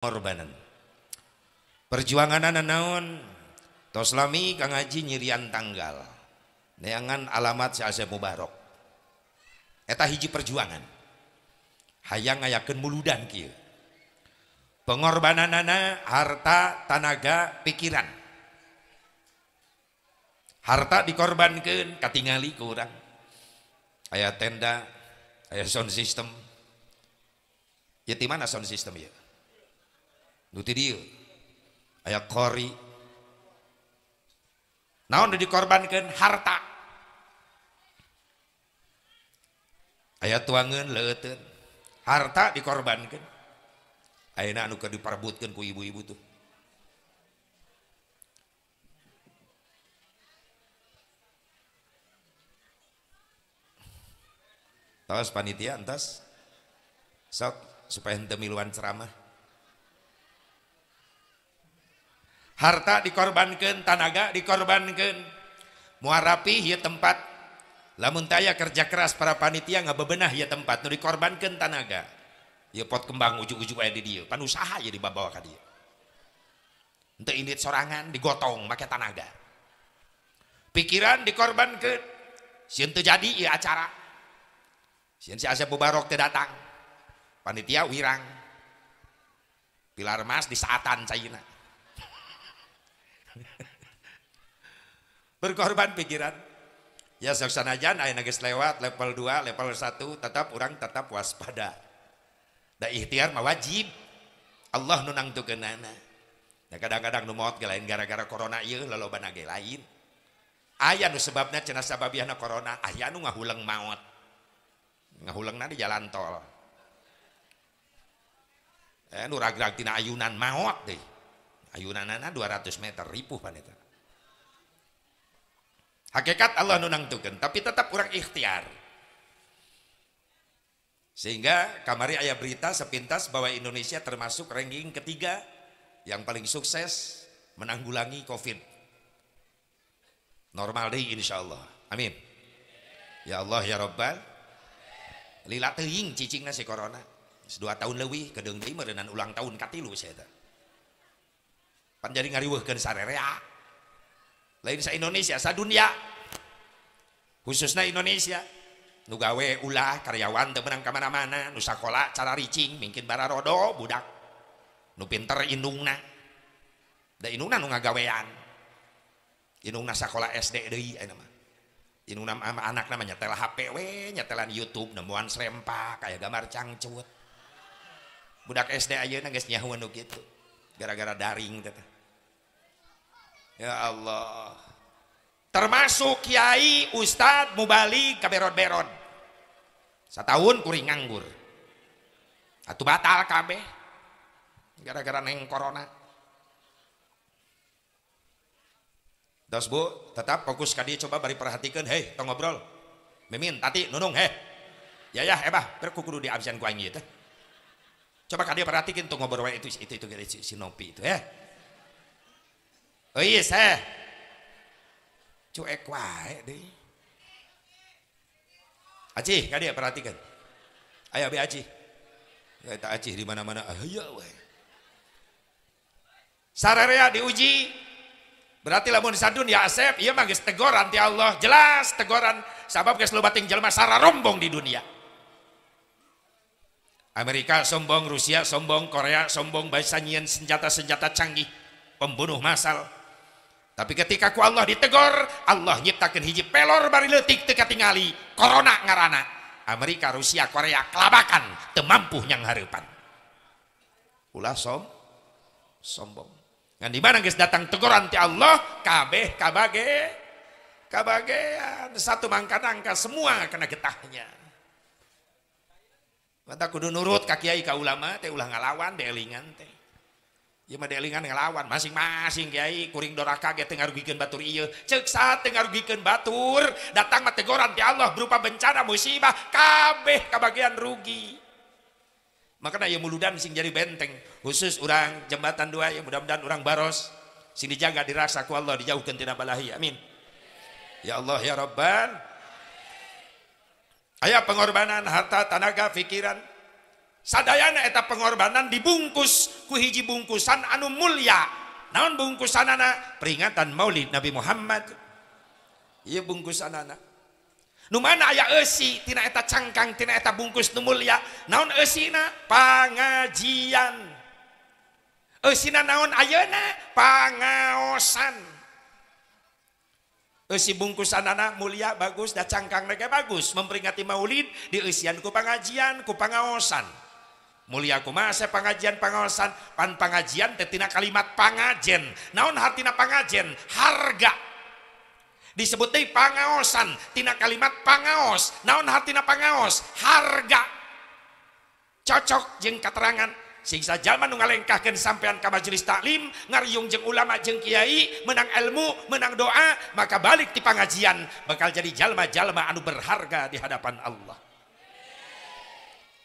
korbanan perjuangan anak naon toslami kang haji nyirian tanggal neangan alamat si Asep Mubarok eta hiji perjuangan hayang ayakin muludan pengorbanan anak, harta tanaga pikiran harta dikorbankan katingali kurang ayat tenda ayat sound system ya di mana sound system ya Duti dia ayah kori naon dikorbankan harta ayah tuangan leten harta dikorbankan ayah nak nuka diperbutkan ku ibu-ibu tuh Tos panitia entas sok supaya henteu miluan ceramah harta dikorbankan tanaga dikorbankan muarapi ya tempat lamun taya kerja keras para panitia nggak bebenah ya tempat nuri korbankan tanaga ya pot kembang ujuk-ujuk aja di dia pan usaha ya dibawa ke dia untuk ini sorangan digotong pakai tanaga pikiran dikorbankan si itu jadi ya acara sih si Asep Mubarok teu datang panitia wirang pilar emas di saatan cairan. berkorban pikiran ya seksana aja nagis lewat level 2 level 1 tetap orang tetap waspada ikhtiar mau wajib Allah nunang tuh kadang-kadang maut lain gara-gara korona lain aya sebabnya ce ayalang maut nggaklang jalan tol eh, nurtina ayunan maut deh ayunanana 200 meter ripuh panitia hakikat Allah nunang tuken, tapi tetap kurang ikhtiar sehingga kamari ayah berita sepintas bahwa Indonesia termasuk ranking ketiga yang paling sukses menanggulangi covid normal deh insya Allah amin ya Allah ya Rabbal lila teing cicingnya si corona dua tahun lebih kedeng merenang ulang tahun katilu saya jadi Indonesia khususnya Indonesia nugawe ulah karyawan temmenang kemana-mana nusa sekolah cara ricingkin bara Rodo budak pinter SDRIan namanya telah HPW nyatelan YouTube neuan srempah kayakgamar cangcu budak SDnya gara-gara daring tetap ya Allah termasuk Kiai Ustadz Mubali kaberon-beron setahun kuring nganggur atau batal KB, gara-gara neng corona Dos bu, tetap fokus kadi dia coba bari perhatikan, hei, tong ngobrol. Mimin, tati, nunung, heh. Ya ya, ebah, berkukudu di absen kuangi itu. Coba kadi perhatikan tuh ngobrol itu itu itu, itu, si Nopi itu ya. Oh iya saya. Cuek wae deh. Aci, ya perhatikan. Ayo be Aci. tak Aci di mana-mana. Ayo wae. Sararea diuji. Berarti lamun sadun ya Asep, ieu iya mah geus tegoran ti Allah, jelas tegoran sabab geus lobating jelma sararombong rombong di dunia. Amerika sombong, Rusia sombong, Korea sombong, bahasa nyian senjata-senjata canggih, pembunuh massal, tapi ketika ku Allah ditegor, Allah nyiptakan hiji pelor bari letik teka tingali corona ngarana Amerika Rusia Korea kelabakan temampuhnya nyang harapan ulah som sombong dan di mana guys datang teguran ti Allah kabeh kabage kabage, satu mangkat angka semua kena getahnya mata kudu nurut kakiai ka ulama teh ulah ngalawan belingan teh Ya mah delingan ngelawan masing-masing Kiai kuring doraka ge tengah rugikan batur iya cek saat tengah rugikan batur, datang mah teguran di ya Allah berupa bencana musibah kabeh kebagian rugi. Makanya ya muludan sing jadi benteng khusus orang jembatan dua ya mudah-mudahan orang baros sini jaga dirasa ku Allah dijauhkan tina balahi amin. Ya Allah ya Rabban. Ayah pengorbanan harta, tenaga, pikiran buat sad anaketa pengorbanan dibungkus ku hiji bungkusan anu mulia naon bungkusan peringatan maulid Nabi Muhammad bungkus anakan cangkang bungkusliaji bungkusan anak mulia bagus dan cangkang mereka bagus memberingati maulid direian ku pengajian kupangossan mulia saya pengajian pengawasan pan pengajian tetina kalimat pangajen naon hartina pangajen harga disebut deh pangaosan tina kalimat pangaos naon hartina pangaos harga cocok jeng keterangan singsa jalman ngalengkahkan sampean ke majelis taklim ngaryung jeng ulama jeng kiai menang ilmu menang doa maka balik di pengajian bakal jadi jalma-jalma anu berharga di hadapan Allah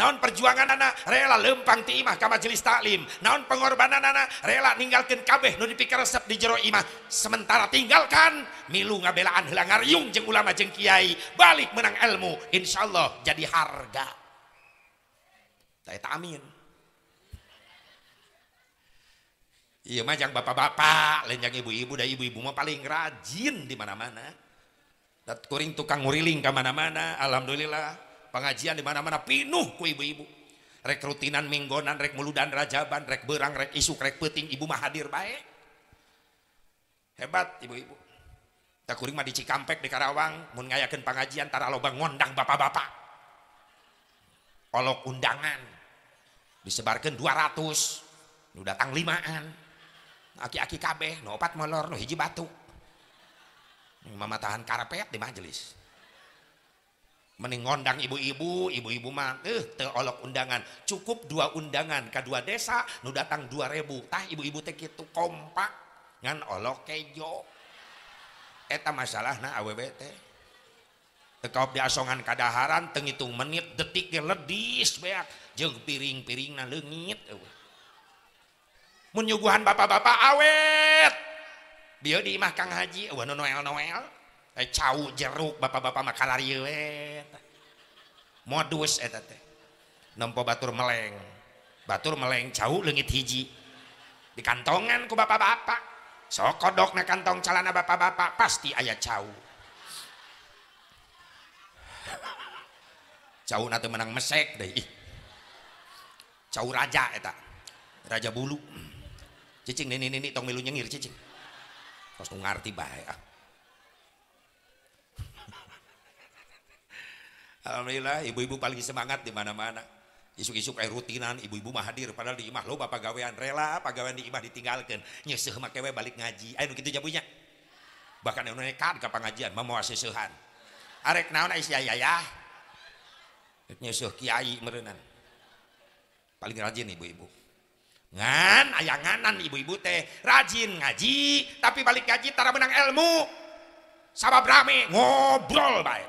naon perjuangan anak rela lempang ti imah ke majelis taklim naon pengorbanan anak rela ninggalkan kabeh nu dipikir resep di jero imah sementara tinggalkan milu ngabelaan helangar yung jeng ulama jeng kiai balik menang ilmu insyaallah jadi harga tak amin Iya mah jang bapak-bapak, lenjang ibu-ibu, dah ibu-ibu mah paling rajin di mana-mana. Dat kuring tukang nguriling ke mana-mana, alhamdulillah. pengajian dimana-mana pinuh kok ibu-ibu rekrutinan minggonan rekmelulu danra jaban rek be isukbudir hebat ibu-ibu takingdici kampek di Karawang meyaken pengajiantara Lobang mondang bapak-bapak kalau kundangan disebarkan 200 datang 5an aki-a kabehi batuhanpet di majelis mending ngondang ibu-ibu ibu-ibu mah eh teolok undangan cukup dua undangan ke dua desa nu datang dua ribu tah ibu-ibu teh gitu kompak ngan olok kejo eta masalah na awbt, tekaup di asongan kadaharan tengitung menit detik ledis beak jeng piring-piring na lengit menyuguhan bapak-bapak awet biar di imah kang haji wah noel noel Eh, cauh jeruk bapak-bapak makalar moduspo batur meleng batur meleng cauhlengit hiji di kantonganku bapak-bapak so kodok kantong calana bapak-bapak pasti ayaah cauh menang mesekja ja bulu Alhamdulillah ibu-ibu paling semangat di mana-mana. Isuk-isuk kayak rutinan ibu-ibu mah hadir padahal di imah bapak gawean rela pagawean di imah ditinggalkan nyeseh mah kewe balik ngaji. Ayo kitu jabunya. Bahkan yang nekat ka pangajian mah moal Arek naon ai ayah. ya. kiai merenan. Paling rajin ibu-ibu. Ngan ayanganan ibu-ibu teh rajin ngaji tapi balik ngaji tara menang ilmu. Sabab rame ngobrol baik.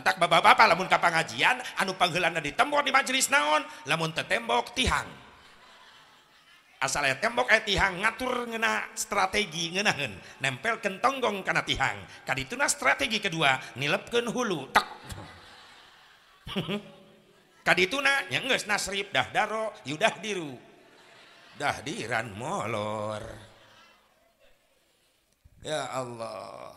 tak bapak-bapak lamun kappang ngajian anu panggelan ditebor di majelis naon namunmun tembok tihang asalnya temboktihang ngatur ngenak strategi ngenangan nempel ken togong karena tihang tadi tunnas strategi kedua ngleken hulu tadi nasribrou diran molor ya Allah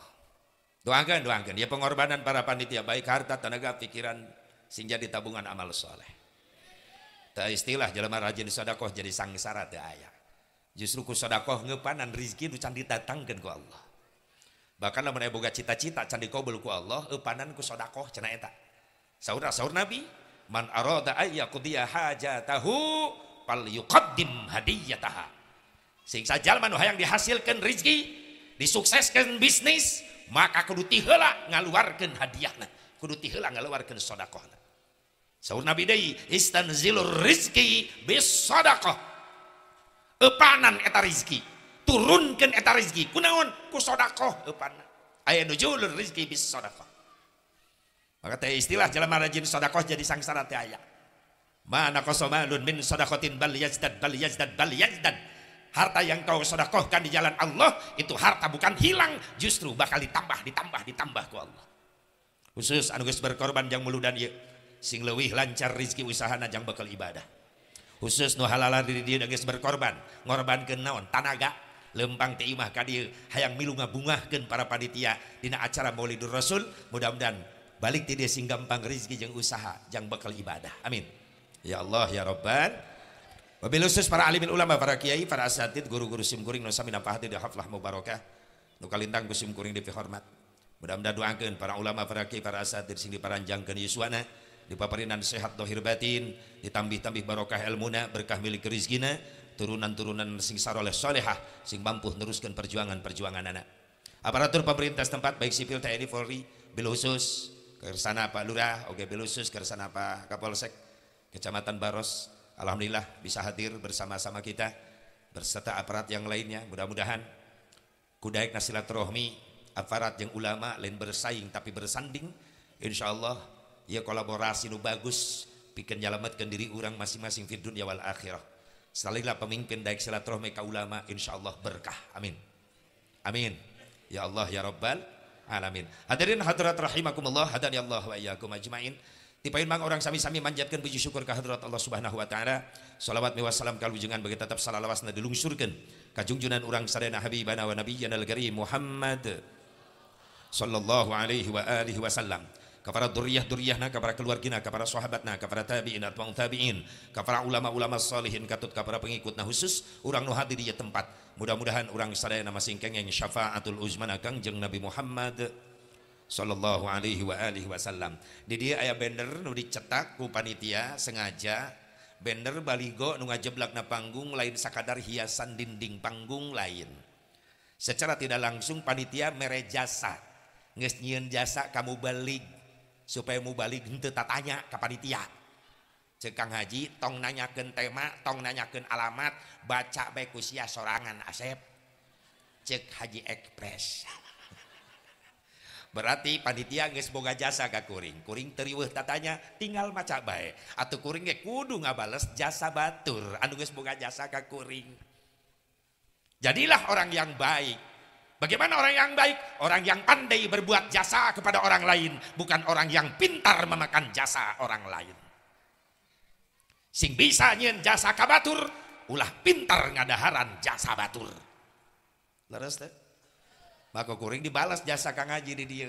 Doakan, doakan. Ya pengorbanan para panitia baik harta, tenaga, pikiran sing jadi tabungan amal soleh. Tak istilah jelema rajin sodakoh jadi sangsara teu ya, aya. Justru ku sodakoh ngepanan rizki nu can ditatangkeun ku Allah. Bahkan lamun aya boga cita-cita can kau ku Allah, eupanan ku sodakoh cenah eta. Saudara saur Nabi, man arada ayyaqdiya hajatahu fal hadiah tahap Sing sajal manusia yang dihasilkan rizki, disukseskan bisnis, maka kudu tihela ngaluarkan hadiahnya, kudu tihela ngaluarkan sodakohnya. Saur Nabi istan istanzilur rizki bis sodakoh epanan eta rizki turunkan eta rizki kunaon ku sodakoh epanan ayah nujulur rizki bis sodakoh maka teh istilah jalan marajin sodakoh jadi sangsara teh ayah mana kosomalun min sodakotin bal yazdad bal yazdad bal yazdad Harta yang kau sodakohkan di jalan Allah itu harta bukan hilang, justru bakal ditambah, ditambah, ditambah ku Allah. Khusus anu geus berkorban yang muludan ieu. Sing leuwih lancar rezeki usahana jang bekal ibadah. Khusus nu halalan diri dia geus berkorban, ngorbankeun naon? Tanaga, lempang teh imah ka dieu hayang milu ngabungahkeun para panitia dina acara Maulidur Rasul, mudah-mudahan balik ti dia sing gampang rezeki jeung usaha jang bekal ibadah. Amin. Ya Allah ya Rabban Wabil para alimin ulama, para kiai, para asatid, guru-guru simkuring nusa minampahati di haflah mubarakah. Nukalintang kusimkuring di hormat. Mudah-mudahan doakan para ulama, para kiai, para asatid para diparanjangkeun yuswana, dipaparinan sehat dohir batin, ditambih-tambih barokah ilmuna, berkah milik rizkina, turunan-turunan sing saroleh solehah, sing mampu neruskan perjuangan-perjuangan anak. Aparatur pemerintah setempat, baik sipil TNI Polri, bil khusus, kersana Pak Lurah, oke bil khusus, kersana Pak Kapolsek, Kecamatan Baros, Alhamdulillah bisa hadir bersama-sama kita berserta aparat yang lainnya. Mudah-mudahan kudaik rohmi aparat yang ulama lain bersaing tapi bersanding. Insya Allah ya kolaborasi nu bagus bikin nyelamatkan diri orang masing-masing di dunia wal akhirah. Selalulah pemimpin daik silaturahmi ka ulama insya Allah berkah. Amin. Amin. Ya Allah ya Rabbal alamin. Hadirin hadirat rahimakumullah hadani Allah wa iyyakum ajmain. Tipayun bang orang sami-sami manjatkan puji syukur kehadrat Allah Subhanahu wa taala. Salawat wa salam kalujengan bagi tetap salalawasna na dilungsurkan. Kajungjunan orang sadayana habibana wa nabiyyana al-karim Muhammad sallallahu alaihi wa alihi wasallam. Kepada duriyah-duriyahna, kepada keluargina, kepada sahabatna, kepada tabi'in atau tabi'in, kepada ulama-ulama salihin katut kepada pengikutna khusus Orang nuhat hadir di tempat. Mudah-mudahan sadaya nama singkeng yang syafaatul uzmana Kangjeng Nabi Muhammad sallallahu alaihi wa alihi wasallam di dia ayah bender nu dicetak ku panitia sengaja bender baligo nu ngajeblak panggung lain sakadar hiasan dinding panggung lain secara tidak langsung panitia mere jasa nges nyieun jasa kamu balik supaya mu balik henteu tatanya ke panitia cekang haji tong nanyakeun tema tong nanyakeun alamat baca bae ku sorangan asep cek haji ekspres berarti panitia guys boga jasa ka kuring kuring teriweh tatanya tinggal maca baik atau kuring kudu ngabales jasa batur anu guys boga jasa ka kuring jadilah orang yang baik Bagaimana orang yang baik? Orang yang pandai berbuat jasa kepada orang lain, bukan orang yang pintar memakan jasa orang lain. Sing bisa nyen jasa kabatur, ulah pintar ngadaharan jasa batur. Leres teh? kuring dibalas jasa Kang haji di dia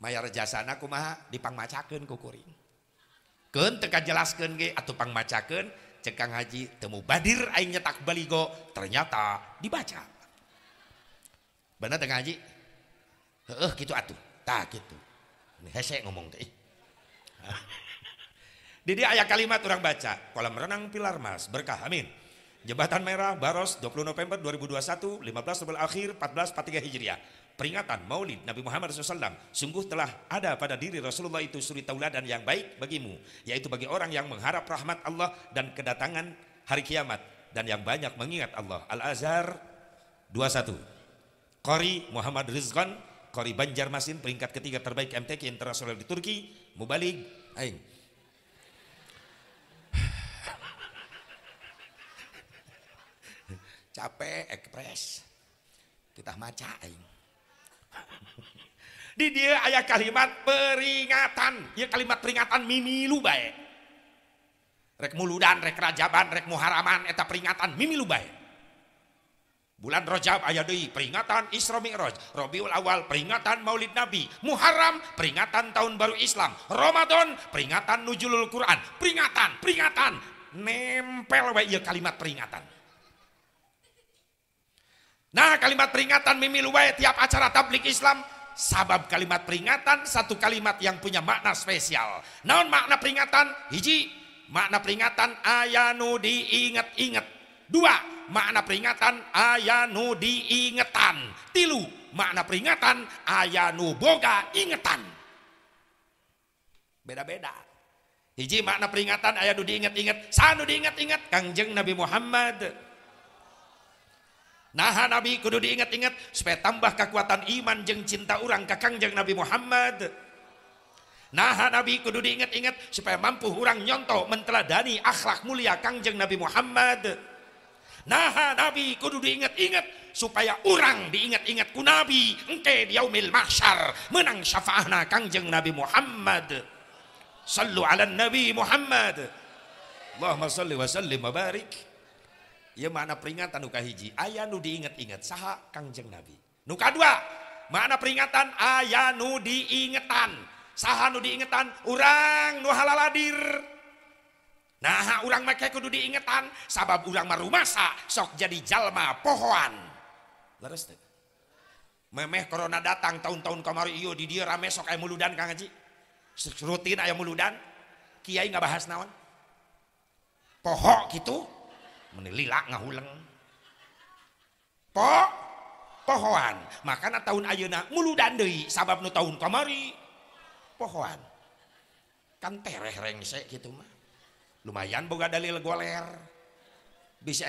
mayar jasana kumaha dipangmacakeun ku kuring keun teu jelaskan ge atau pangmacakeun cek Kang Haji temu badir aing nyetak baligo ternyata dibaca bener teh Haji heeh gitu atuh tah gitu hese ngomong teh di ayat kalimat orang baca kolam renang pilar mas berkah amin Jembatan Merah, Baros, 20 November 2021, 15 Rabiul Akhir, 1443 Hijriah. Peringatan Maulid Nabi Muhammad SAW sungguh telah ada pada diri Rasulullah itu suri tauladan yang baik bagimu, yaitu bagi orang yang mengharap rahmat Allah dan kedatangan hari kiamat dan yang banyak mengingat Allah. Al-Azhar 21. Kori Muhammad Rizwan, Kori Banjarmasin peringkat ketiga terbaik MTK Internasional di Turki, Mubalik Aing capek ekspres kita maca di dia ayah kalimat peringatan ya kalimat peringatan mimilu baik rek muludan rek rajaban rek muharaman eta peringatan mimilu baik bulan rojab ayah doi peringatan Isra Mi'raj robiul Awal peringatan Maulid Nabi muharam peringatan tahun baru Islam Ramadan peringatan nuzulul Quran peringatan peringatan nempel baik ya kalimat peringatan Nah kalimat peringatan mimi luwai tiap acara tablik Islam sabab kalimat peringatan satu kalimat yang punya makna spesial. Naon makna peringatan? Hiji, makna peringatan ayanu diinget-inget. Dua, makna peringatan ayanu diingetan. Tilu, makna peringatan ayanu boga ingetan. Beda-beda. Hiji makna peringatan ayanu diinget-inget. Sanu diinget-inget. Kangjeng Nabi Muhammad Nah Nabi kudu diingat-ingat supaya tambah kekuatan iman jeng cinta orang kakangjeng Nabi Muhammad. Nah Nabi kudu diingat-ingat supaya mampu orang nyontoh menteladani akhlak mulia kangjeng Nabi Muhammad. Nah Nabi kudu diingat-ingat supaya orang diingat-ingat ku Nabi engke diaumil mahsyar menang syafaahna kangjeng Nabi Muhammad. Sallu ala Nabi Muhammad. Allahumma salli wa sallim wa barik. mana peringatan muka hiji ayaah nu di inget-ingat sah Kajeng nabi muka 2 mana peringatan aya nu diingatan saha diingatan urang nuhaladir na ulang di ingatan sabab ulang ma rumah sok jadi jalma pohon memeh Coronaona datang tahun-tahun kamaryo di dia rame sok mudan Ka ngaji rutin ayam mudan Kiai nggak bahas nawan pohok gitu pohon makanan tahun ayuna mudan sa tahunari pohon lumayan Daliller bisa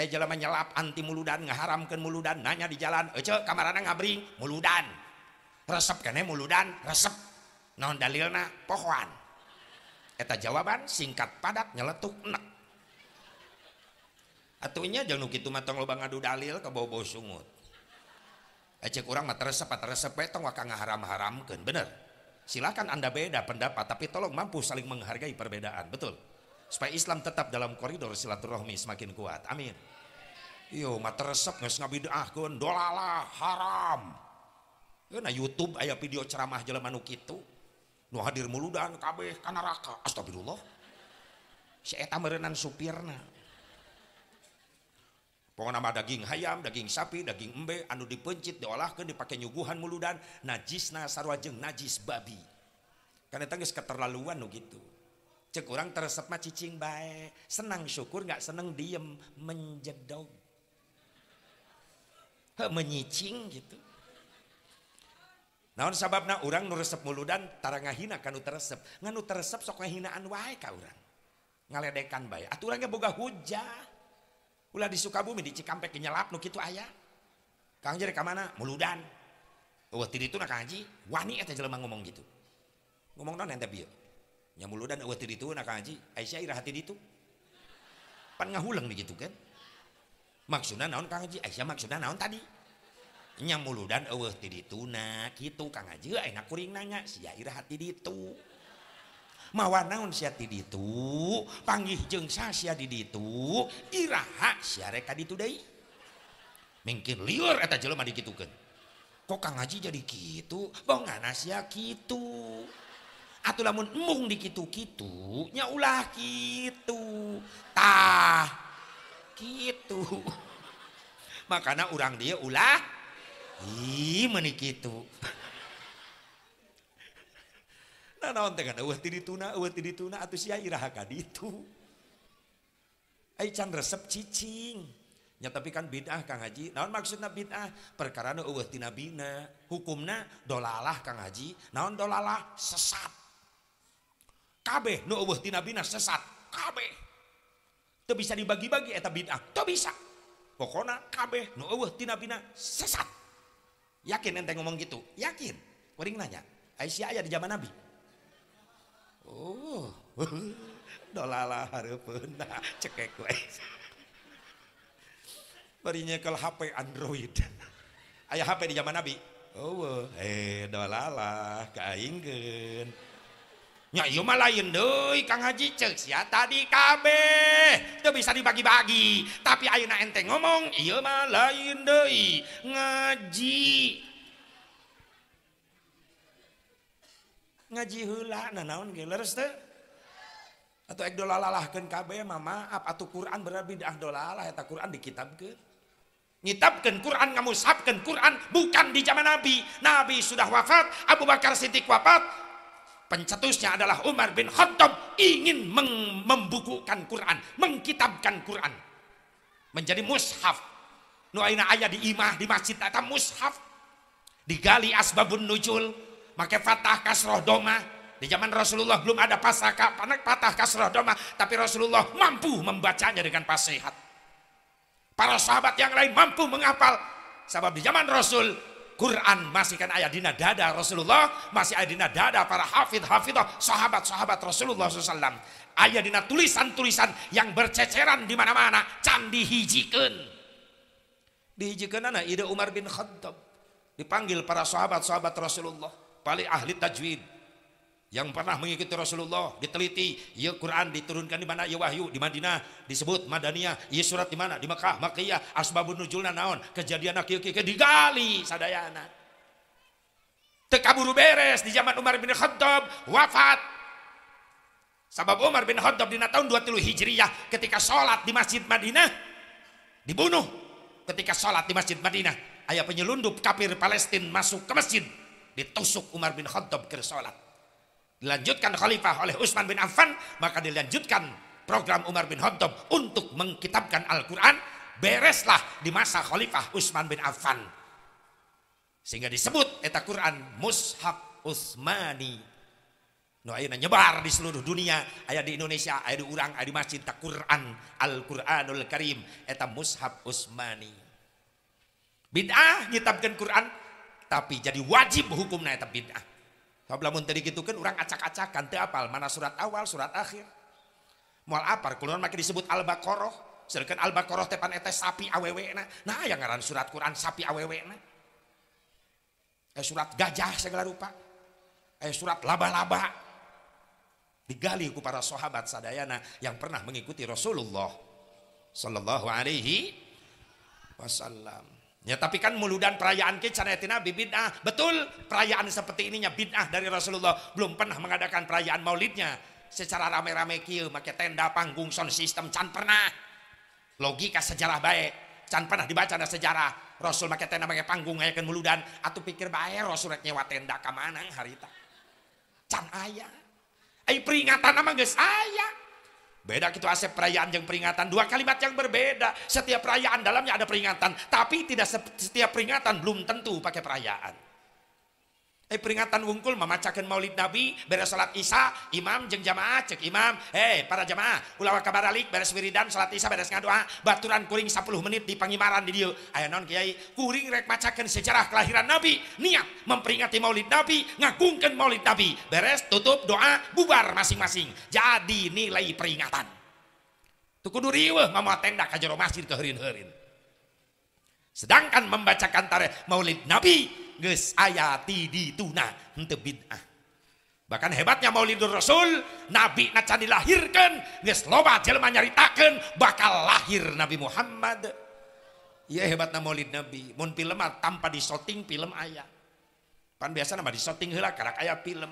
lap anti muuludanharamkan muludan nanya di jalan kamar mudan resep mudan resepil pohon jawaban singkat padat nyeletuk enak Atunya jangan gitu matang lubang adu dalil ke bau-bau sungut Ecek eh, kurang mah teresep, teresep petong wakang haram kan, bener. Silakan anda beda pendapat, tapi tolong mampu saling menghargai perbedaan, betul. Supaya Islam tetap dalam koridor silaturahmi semakin kuat, amin. Yo, mah teresep nggak ngabidah kan, dolala haram. Karena YouTube ayah video ceramah jalan manuk itu, nu hadir muludan kabeh kana neraka, astagfirullah. Si eta merenang supirna, Pokoknya nama daging hayam, daging sapi, daging embe, anu dipencit, diolahkan, dipakai nyuguhan muludan, najisna sarwajeng najis babi. Karena tangis keterlaluan no gitu. Cek orang teresep mah cicing baik, senang syukur nggak senang diem, menjedog. He, menyicing gitu. Naon sababna orang nu resep muludan tara ngahina kanu teresep. Nganu teresep sok ngahinaan wae ka orang. Ngaledekan bae. Atuh urang boga hujah ulah di Sukabumi di Cikampek nyelap nu kitu aya Kang Jer ka mana muludan eueuh oh, ti nak Kang Haji wani eta jelema ngomong gitu ngomong naon ente bieu nya muludan eueuh oh, ti nak Kang Haji Aisyah ira hati ditu pan ngahuleung di kan maksudna naon Kang Haji Aisyah maksudna naon tadi nya muludan eueuh ti dituna kitu Kang Haji enak eh, kuring nanya si ira hati ditu punya warnaun siap itu panggih jengsa did itu Iha syare miingkir liur gitu kan kok ngaji jadi gitu mau na gitu Atlah um dikinyaulah gitu ta gitu makanan urang dia ulah mennik itu Nah, naon teh kada eueuh dituna, eueuh ti dituna atau sia iraha ka itu. Ai can resep cicing. Nya tapi kan bid'ah Kang Haji. Naon maksudna bid'ah? Perkara nu eueuh tina bina. Hukumna dolalah Kang Haji. Naon dolalah? Sesat. Kabeh nu eueuh tina bina sesat. Kabeh. Teu bisa dibagi-bagi eta bid'ah. Teu bisa. Pokona kabeh nu eueuh tina bina sesat. Yakin ente ngomong gitu? Yakin. Kuring nanya. Aisyah aya di zaman Nabi. Oh. dolalah harus pernah ce ku pernya ke HP Android ayaah HP di zaman nabi oh, eh dolalah ka ngaji di KB bisa dibagi-bagi tapi Ayo ente ngomong I laini ngaji ngaji hula, nah naon ge leres teh atau ek dolalahkeun kabeh mah maaf atuh Quran benar bidah dolalah eta Quran dikitabkeun nyitabkan Quran ngamusabkan Quran bukan di zaman Nabi Nabi sudah wafat Abu Bakar Siddiq wafat pencetusnya adalah Umar bin Khattab ingin membukukan Quran mengkitabkan Quran menjadi mushaf nu ayah di imah di masjid atau mushaf digali asbabun nujul pakai fatah kasroh doma. Di zaman Rasulullah belum ada pasaka, panek patah kasroh doma, tapi Rasulullah mampu membacanya dengan pasihat. Para sahabat yang lain mampu menghafal. Sebab di zaman Rasul, Quran masih kan ayat dina dada Rasulullah, masih ayat dina dada para hafid hafidah sahabat-sahabat Rasulullah SAW. Ayat dina tulisan-tulisan yang berceceran di mana-mana, candi dihijikan. Dihijikan anak ide Umar bin Khattab. Dipanggil para sahabat-sahabat Rasulullah paling ahli tajwid yang pernah mengikuti Rasulullah diteliti ya Quran diturunkan di mana ya wahyu di Madinah disebut Madaniyah ya surat di mana di Mekah Makkiyah asbabun nuzulna naon kejadian akhir-akhir di digali sadayana tekaburu beres di zaman Umar bin Khattab wafat sabab Umar bin Khattab di tahun 23 Hijriah ketika salat di Masjid Madinah dibunuh ketika salat di Masjid Madinah ayah penyelundup kafir Palestina masuk ke masjid ditusuk Umar bin Khattab ke salat. Dilanjutkan khalifah oleh Utsman bin Affan, maka dilanjutkan program Umar bin Khattab untuk mengkitabkan Al-Quran, bereslah di masa khalifah Utsman bin Affan. Sehingga disebut eta Quran Mushaf Utsmani. No ayeuna nyebar di seluruh dunia, aya di Indonesia, aya di urang, aya di masjid ta Quran, Al-Qur'anul Karim, eta Mushaf Utsmani. Bid'ah nyitabkan Quran tapi jadi wajib hukumnya tapi eta bid'ah. Sabla tadi gitu kan orang acak-acakan teu apal mana surat awal surat akhir. Moal apa kulon makin disebut Al-Baqarah. Sedangkan Al-Baqarah tepan etes sapi awewe na. Nah yang ngaran surat Quran sapi awewe na. Eh surat gajah segala rupa. Eh surat laba-laba. Digali ku para sahabat sadayana yang pernah mengikuti Rasulullah Sallallahu alaihi wasallam Ya tapi kan muludan perayaan ke canayatina bid'ah. Betul perayaan seperti ininya bid'ah dari Rasulullah belum pernah mengadakan perayaan maulidnya secara rame-rame kia, make tenda panggung sound system can pernah. Logika sejarah baik can pernah dibaca dalam sejarah Rasul make tenda make panggung ngayakan muludan atau pikir baik Rasul rek nyewa tenda ke mana harita. Can ayah, Ai peringatan sama geus ayah. Beda gitu asep perayaan yang peringatan. Dua kalimat yang berbeda. Setiap perayaan dalamnya ada peringatan. Tapi tidak setiap peringatan belum tentu pakai perayaan. Eh peringatan wungkul mamacakan maulid nabi beres salat isya imam jeng jamaah cek imam eh para jamaah ulawa alik beres wiridan salat isya beres ngadoa baturan kuring 10 menit di pangimaran di dia ayah non kiai kuring rek macakan sejarah kelahiran nabi niat memperingati maulid nabi ngakungkan maulid nabi beres tutup doa bubar masing-masing jadi nilai peringatan tu kudu mama tenda kajero masjid keherin-herin sedangkan membacakan tarikh maulid nabi Ges ayati ti dituna henteu bid'ah bahkan hebatnya Maulidur Rasul nabi nacan dilahirkan ges loba jelema nyaritakeun bakal lahir Nabi Muhammad ya hebatnya Maulid Nabi mun film tanpa disoting film ayah pan biasa nama disoting hela karak ayat film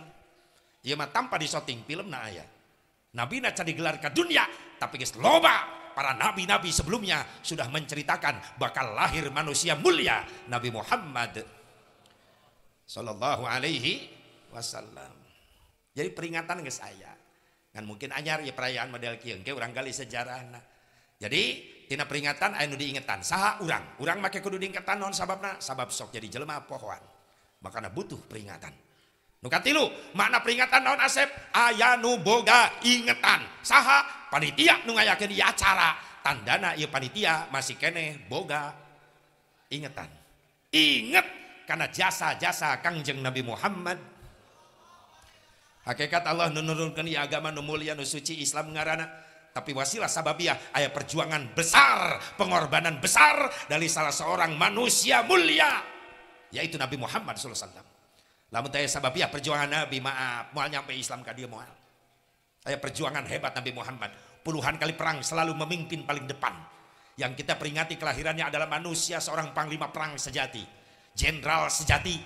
Iya mah tanpa disoting film na ayah Nabi nacan digelar ke dunia tapi ges loba para nabi-nabi sebelumnya sudah menceritakan bakal lahir manusia mulia Nabi Muhammad wo Shallallahu Alaihi Wasallam jadi peringatan ke saya kan mungkin anyar perayaan modelgali sejarah jadi tidak peringatanu diingatan saha urangrang makadu atan non sabab sabab sok jadi jelelma pohon makan butuh peringatan nulu mana peringatanon asep aya nu Boga ingatan saha paniti jadi acara tandana panitia masih kene boga ingatan ingetatan karena jasa-jasa Kangjeng Nabi Muhammad. Hakikat Allah menurunkan ya agama nu mulia suci Islam ngarana tapi wasilah sababiah ayat perjuangan besar, pengorbanan besar dari salah seorang manusia mulia yaitu Nabi Muhammad sallallahu alaihi wasallam. Lamun teh sababiah perjuangan Nabi maaf moal nyampe Islam ka dia moal. ayat perjuangan hebat Nabi Muhammad puluhan kali perang selalu memimpin paling depan. Yang kita peringati kelahirannya adalah manusia seorang panglima perang sejati jenderal sejati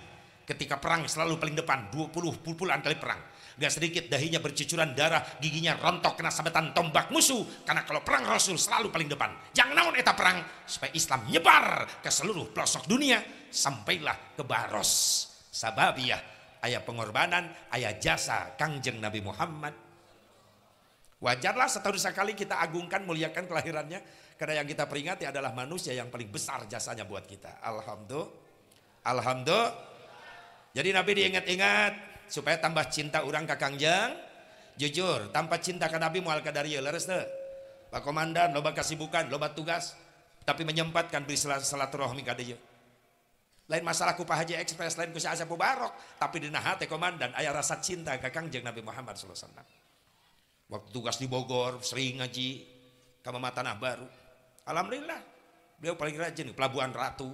ketika perang selalu paling depan 20 pulpulan kali perang gak sedikit dahinya bercucuran darah giginya rontok kena sabetan tombak musuh karena kalau perang rasul selalu paling depan jangan naon eta perang supaya Islam nyebar ke seluruh pelosok dunia sampailah ke Baros Sabab ya, ayah pengorbanan ayah jasa kangjeng Nabi Muhammad Wajarlah setahun sekali kita agungkan muliakan kelahirannya karena yang kita peringati adalah manusia yang paling besar jasanya buat kita. Alhamdulillah. Alhamdulillah. Jadi Nabi diingat-ingat supaya tambah cinta orang ke Kangjeng. Jujur, tanpa cinta ke Nabi mual ke dari leres Pak Komandan loba kesibukan, loba tugas, tapi menyempatkan beri rohmi ke dia. Lain masalah ku Haji Express, lain ku Asep Barok, tapi di Nahate komandan ayah rasa cinta ke Kangjeng Nabi Muhammad sallallahu alaihi Waktu tugas di Bogor, sering ngaji, tanah Baru. Alhamdulillah, beliau paling rajin pelabuhan Ratu,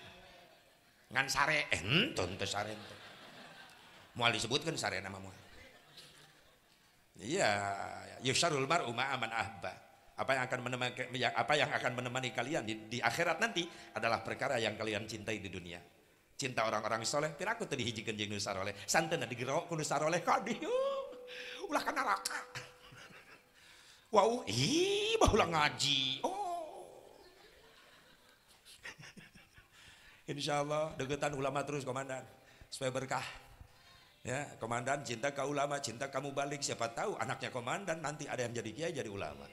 ngan sare entun teh sare entun moal disebutkan sare nama moal iya yusharul mar'u aman ahba apa yang akan menemani ya, apa yang akan menemani kalian di, di akhirat nanti adalah perkara yang kalian cintai di dunia cinta orang-orang soleh aku tadi hijikan jeung nu saroleh santeuna digerok ku nu saroleh ulah ka neraka wow ih bahulah ngaji oh Insya Allah deketan ulama terus komandan supaya berkah. Ya, komandan cinta ke ulama, cinta kamu balik. Siapa tahu anaknya komandan nanti ada yang jadi kiai jadi ulama.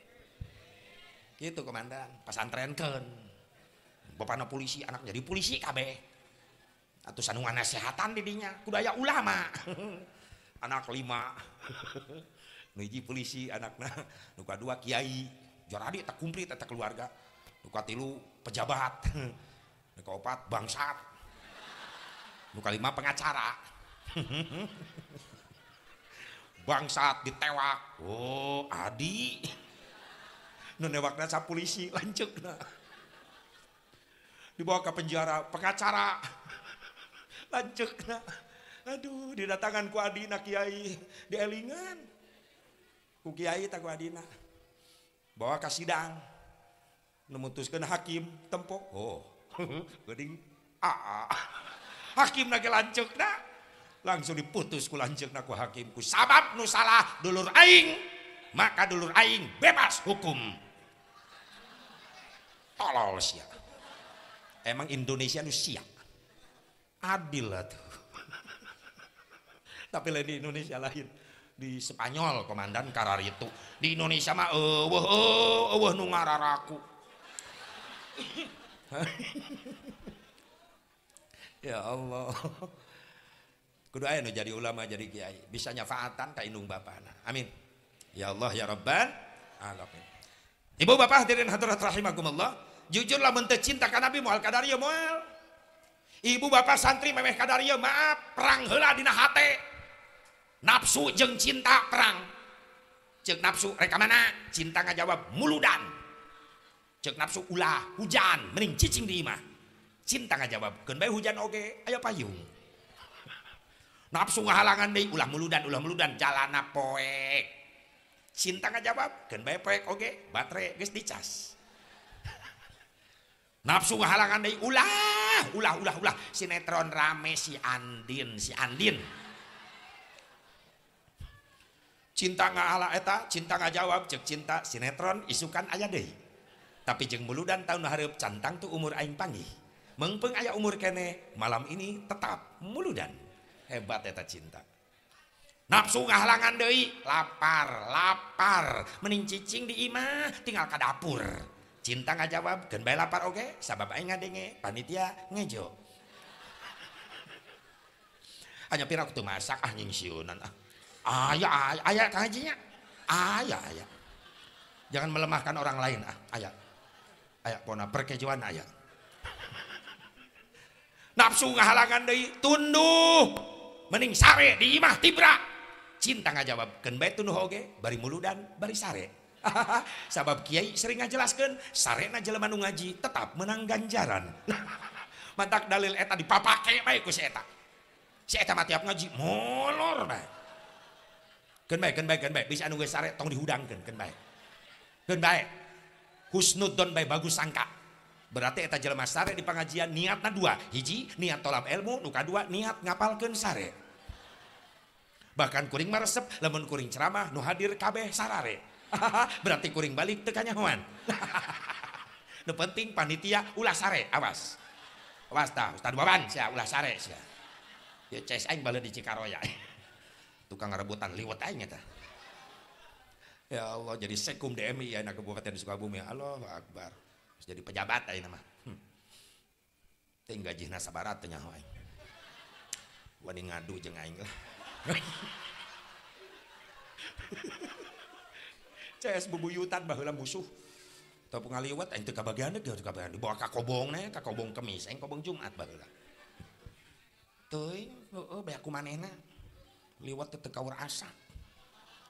Gitu komandan, bapak bapaknya polisi, anak jadi polisi kabe, Atau sanungan nasihatan didinya, kudaya ulama. anak lima. Nuji polisi anaknya, nuka dua kiai. Joradi tak kumpri tak keluarga. Nuka tilu pejabat. Nek opat bangsat. Nu kalima pengacara. bangsat ditewak. Oh, Adi. Nu newakna sa polisi lanceukna. Dibawa ke penjara pengacara. Lanceukna. Aduh, didatangan ku Adina Kiai, dielingan. Ku Kiai tak ku Adina. Bawa ke sidang. Memutuskan hakim tempo. Oh, geuning aa ah, ah. hakim nage na. langsung diputus ku na ku hakim ku sabab nu salah dulur aing maka dulur aing bebas hukum tolol sia emang Indonesia nu siap, adil lah tuh tapi lain di Indonesia lain di Spanyol komandan karar itu di Indonesia mah eueuh eueuh nu ngararaku ya Allah kudu aya nu jadi ulama jadi kiai bisa nyafaatan ka indung bapana amin ya Allah ya Rabban alamin ibu bapak hadirin hadirat rahimakumullah jujur lamun teu cinta ka nabi moal kadarieu moal ibu bapak santri memeh kadarieu maaf perang heula dina hate nafsu jeng cinta perang jeung nafsu rek mana cinta ngajawab muludan cek nafsu ulah hujan mending cicing di imah cinta jawab jawab. bae hujan oke okay. ayo payung nafsu ngahalangan deh, ulah muludan ulah muludan jalana poek cinta jawab jawab. bae poek oke okay. baterai guys dicas nafsu ngahalangan halangan ulah ulah ulah ulah sinetron rame si Andin si Andin cinta ngahala eta cinta jawab, cek cinta sinetron isukan ayah deh tapi jeng muludan tahun harap cantang tuh umur aing pangi mengpeng ayah umur kene malam ini tetap mulu dan hebat eta cinta nafsu ngahalangan doi lapar lapar mending cicing di imah tinggal ke dapur cinta nggak jawab bae lapar oke okay? sabab aing ngadenge panitia ngejo hanya pira tuh masak ah nying siunan ah ayah ayah ayah kajinya ayah ayah jangan melemahkan orang lain ah ayah punya po perkejuan ayat nafsu ngahalangan dari tunduk mening sare dimahbra cinta nga jawabge mulu dan sare haha sabab Kyai sering ngajelaskan Sarena jemanu ngaji tetap menanggan jaran mantap dalileta di papa kayak se ngaji nut bay bagus sangka berarti eta jelma sare di pengajian niat na dua hiji niat tolam ilmu luka dua niat ngapal ke sare bahkan kuring meresep le mengkuring ceramah nu hadir kabeh Sarare haha berarti kuring balik tekanya hewan ha penting panitia ula sare awas tukang rebutan liwat itu Ya Allah jadi sekum DMI ya anak kabupaten Sukabumi. Allah Akbar. jadi pejabat aja nama. Hmm. Ting gaji nasa barat tanya aing. Wani ngadu jeung aing CS bumbuyutan baheula musuh. Tau pengaliwat ente teu kabagian deh, teu kabagian dibawa kakobong kobong ne, kobong kemis, aing kobong Jumat baheula. Tui, oh, oh, aku manehna. Liwat teu asap.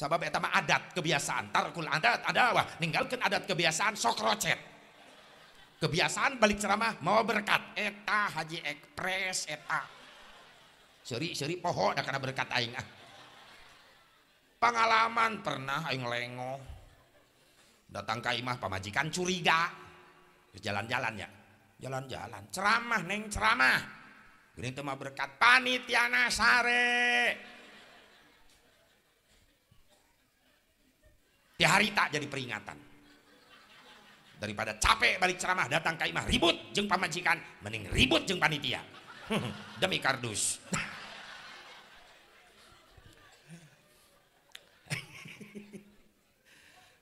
Sebab itu mah adat kebiasaan. Tarkul adat ada wah ninggalkan adat kebiasaan sok rocet. Kebiasaan balik ceramah mau berkat eta Haji Ekpres eta. Seri-seri poho dah karena berkat aing ah. Pengalaman pernah aing lengo. Datang ke imah pamajikan curiga. Jalan-jalan ya. Jalan-jalan. Ceramah neng ceramah. Gini tema berkat panitiana sare. ti ya hari tak jadi peringatan. Daripada capek balik ceramah datang ke imah ribut jeng pamajikan, mending ribut jeng panitia. Demi kardus.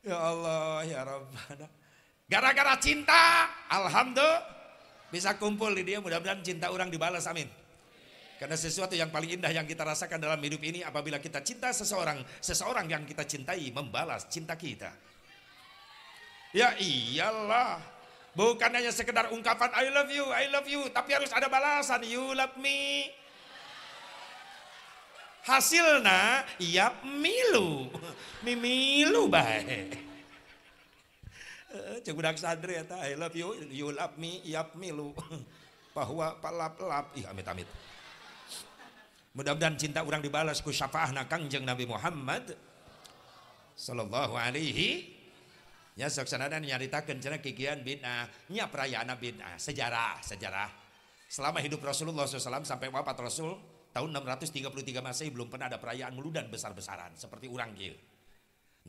ya Allah, ya Rabbana. Gara-gara cinta, alhamdulillah bisa kumpul di dia mudah-mudahan cinta orang dibalas amin. Karena sesuatu yang paling indah yang kita rasakan dalam hidup ini apabila kita cinta seseorang, seseorang yang kita cintai membalas cinta kita. Ya iyalah, bukan hanya sekedar ungkapan I love you, I love you, tapi harus ada balasan you love me. Hasilnya, ya milu, mimilu baik. Eh, Cukup budak sadri ya, I love you, you love me, yap milu. Bahwa palap-lap, ih amit-amit mudah-mudahan cinta orang dibalas ku syafaahna kangjeng Nabi Muhammad sallallahu alaihi ya sok dan nyaritakan cina kikian bid'ah nya perayaan bid'ah sejarah sejarah selama hidup Rasulullah SAW sampai wafat Rasul tahun 633 masih belum pernah ada perayaan meludan besar-besaran seperti orang gil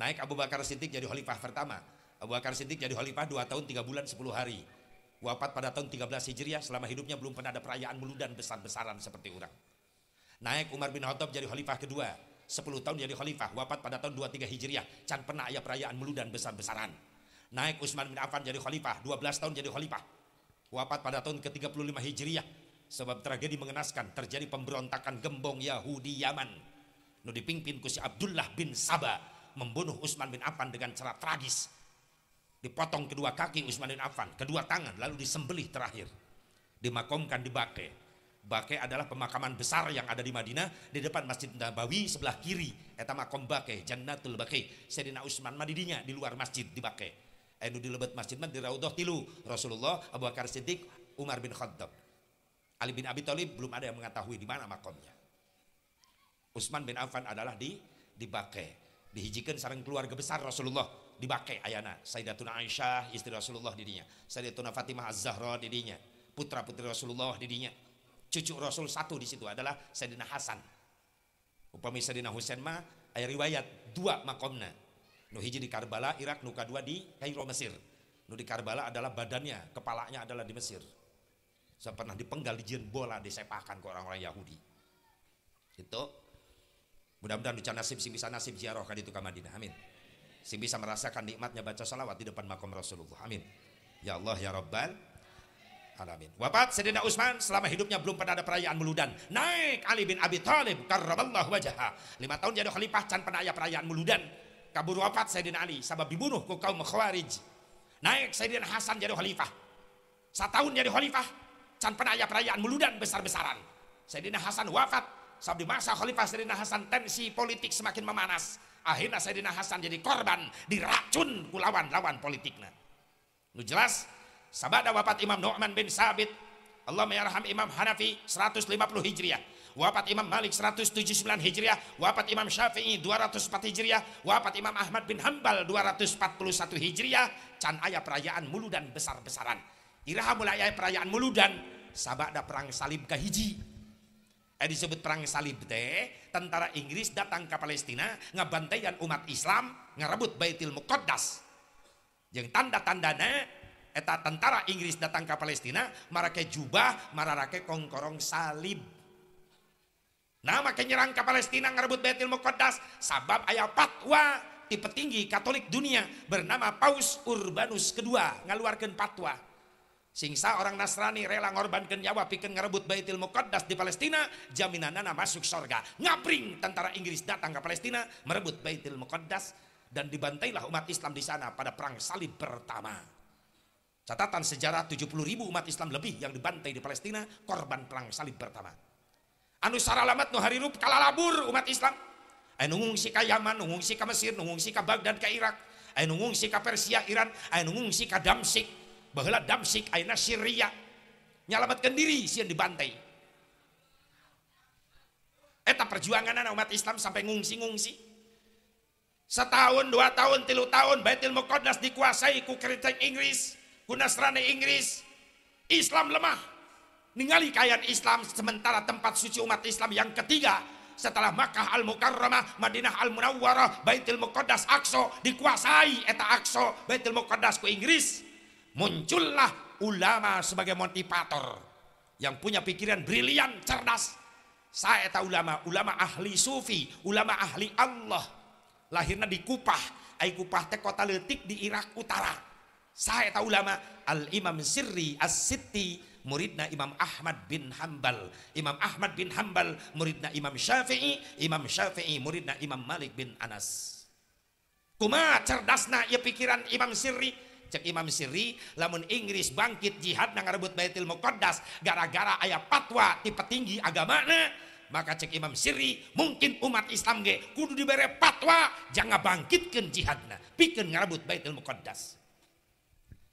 naik Abu Bakar Siddiq jadi khalifah pertama Abu Bakar Siddiq jadi khalifah 2 tahun 3 bulan 10 hari wafat pada tahun 13 Hijriah selama hidupnya belum pernah ada perayaan meludan besar-besaran seperti orang Naik Umar bin Khattab jadi khalifah kedua. 10 tahun jadi khalifah, wafat pada tahun 23 Hijriah. Can pernah ayah perayaan dan besar-besaran. Naik Utsman bin Affan jadi khalifah, 12 tahun jadi khalifah. Wafat pada tahun ke-35 Hijriah. Sebab tragedi mengenaskan, terjadi pemberontakan gembong Yahudi Yaman. Nu dipimpin si Abdullah bin Sabah membunuh Utsman bin Affan dengan cara tragis. Dipotong kedua kaki Utsman bin Affan, kedua tangan, lalu disembelih terakhir. Dimakomkan di Baqi. Bake adalah pemakaman besar yang ada di Madinah di depan Masjid Nabawi sebelah kiri eta makom Bake Jannatul Bake Serina Utsman madidinya di luar masjid di Bake Enu eh, di lebet masjid mah di Ra'udoh tilu Rasulullah Abu Bakar Siddiq Umar bin Khattab Ali bin Abi Thalib belum ada yang mengetahui di mana makomnya Utsman bin Affan adalah di di Bake dihijikan sarang keluarga besar Rasulullah di Bake ayana Sayyidatuna Aisyah istri Rasulullah didinya Sayyidatuna Fatimah Az-Zahra didinya putra-putri Rasulullah didinya Cucu Rasul satu di situ adalah Sayyidina Hasan. Upami Sayyidina Husain mah ayat riwayat dua makomna. Nu hiji di Karbala, Irak, nu kedua di Kairo Mesir. Nu di Karbala adalah badannya, kepalanya adalah di Mesir. Saya pernah dipenggal di jin bola disepahkan ke orang-orang Yahudi. Itu mudah-mudahan bisa nasib sing bisa nasib ziarah ka ditu ka Madinah. Amin. Sing bisa merasakan nikmatnya baca salawat di depan makam Rasulullah. Amin. Ya Allah ya Rabbal alamin. Wafat Sayyidina Utsman selama hidupnya belum pernah ada perayaan muludan. Naik Ali bin Abi Thalib karramallahu wajah. Lima tahun jadi khalifah can pernah ada perayaan muludan. Kabur wafat Sayyidina Ali sebab dibunuh ku kaum Khawarij. Naik Sayyidina Hasan jadi khalifah. Satu tahun jadi khalifah can pernah ada perayaan muludan besar-besaran. Sayyidina Hasan wafat di masa khalifah Sayyidina Hasan tensi politik semakin memanas. Akhirnya Sayyidina Hasan jadi korban diracun lawan lawan politiknya. Nu jelas Sabada wafat Imam Nu'man bin Sabit. Allah meraham ya Imam Hanafi 150 Hijriah. Wafat Imam Malik 179 Hijriah, wafat Imam Syafi'i 204 Hijriah, wafat Imam Ahmad bin Hambal 241 Hijriah, can ayah perayaan mulu dan besar-besaran. Iraha mulai ayah perayaan muludan, sabada perang salib hiji Eh disebut perang salib teh, tentara Inggris datang ke Palestina, ngabantaian umat Islam, ngerebut baitil Muqaddas. Yang tanda tandanya eta tentara Inggris datang ke Palestina marake jubah mararake kongkorong salib nah make nyerang ke Palestina ngerebut Baitul Muqaddas sabab ayah Patwa di petinggi Katolik dunia bernama Paus Urbanus kedua ngeluarkan fatwa singsa orang Nasrani rela ngorbankan nyawa pikir ngerebut Baitul Muqaddas di Palestina jaminan jaminanana masuk surga ngapring tentara Inggris datang ke Palestina merebut Baitul Muqaddas dan dibantailah umat Islam di sana pada perang salib pertama Catatan sejarah 70 ribu umat Islam lebih yang dibantai di Palestina korban perang salib pertama. Anu saralamat nu harirup kalalabur umat Islam. Anu ngungsi ke Yaman, ngungsi ke Mesir, ngungsi ke Baghdad, ke Irak. Anu ngungsi ke Persia, Iran, anu ngungsi ke Damsik. Bahwa Damsik ayeuna Syria. Nyalamatkan diri yang dibantai. Eta perjuangan umat Islam sampai ngungsi-ngungsi setahun dua tahun tilu tahun Baitul Muqaddas dikuasai ku kerajaan Inggris Kunasrani Inggris Islam lemah ningali kayaan Islam sementara tempat suci umat Islam yang ketiga setelah Makkah Al-Mukarramah, Madinah Al-Munawwarah, Baitul Muqaddas Aqsa dikuasai eta Aqsa Baitul Muqaddas ku Inggris. Muncullah ulama sebagai motivator yang punya pikiran brilian, cerdas. Saya eta ulama, ulama ahli sufi, ulama ahli Allah. Lahirnya di Kupah, ai Kupah teh kota letik di Irak Utara. Saya tahu ulama Al-Imam Sirri as Siti, muridna Imam Ahmad bin Hambal Imam Ahmad bin Hambal muridna Imam Syafi'i Imam Syafi'i muridna Imam Malik bin Anas Kuma cerdasna ya pikiran Imam Sirri cek Imam Sirri lamun Inggris bangkit jihad nang rebut Baitul Muqaddas gara-gara ayah patwa tipe tinggi agamana maka cek Imam Sirri mungkin umat Islam ge kudu dibere patwa jangan bangkitkan jihadna pikeun ngarebut Baitul Muqaddas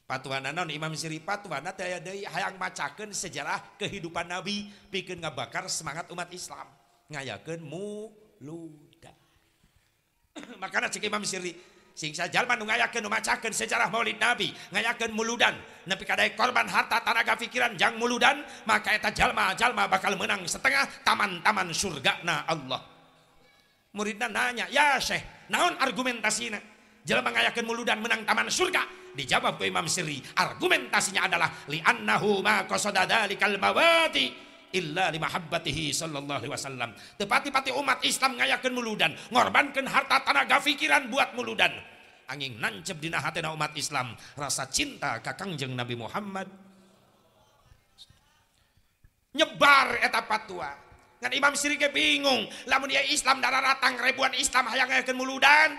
urwanaam patang maca sejarah kehidupan nabi pikir nggak bakar semangat umat Islam ngayken mu makananamsa sejarah maulid nabi muludan korban hartaraga pikiran yang muludan makaetajallma-jalmah bakal menang setengah taman-taman surga na Allah muridna nanya ya Syekh naon argumentasi jelema ngayakeun muludan menang taman surga dijawab ku Imam siri argumentasinya adalah li'annahu ma qasada dzalikal mawati illa li mahabbatihi sallallahu alaihi wasallam tepati-pati umat Islam ngayakeun muludan ngorbankeun harta tanah pikiran buat muludan angin nancep dina hatena umat Islam rasa cinta ka Kangjeng Nabi Muhammad nyebar eta patua Ngan Imam Sirike bingung, lamun dia Islam darah ratang ribuan Islam hayang ngayakeun muludan,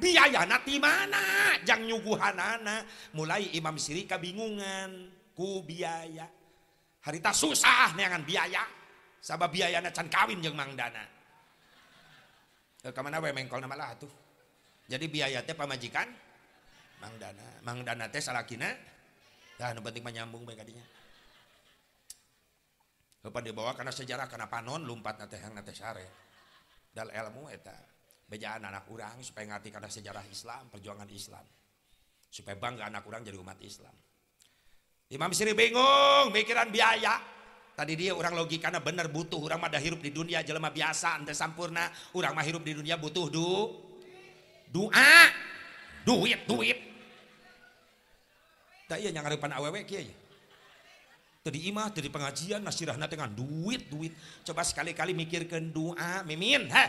biaya nanti mana jangan nyuguhan mulai Imam Siri kebingunganku biaya harita susah dengan biaya sama biaya nasan kawin yang Mana jadi biayanya majikan Mananyam lupa di bawah karena sejarah karena panon lumpatnatehan dal ilmu et itu bejaan anak orang supaya ngerti karena sejarah Islam perjuangan Islam supaya bangga anak orang jadi umat Islam Imam Siri bingung mikiran biaya tadi dia orang logikana bener butuh orang mah hirup di dunia jelema biasa anda sampurna orang mah hirup di dunia butuh du doa duit duit tak iya nyangarepan awewe kiai tadi imah tadi pengajian nasirahna dengan duit duit coba sekali-kali mikirkan doa mimin heh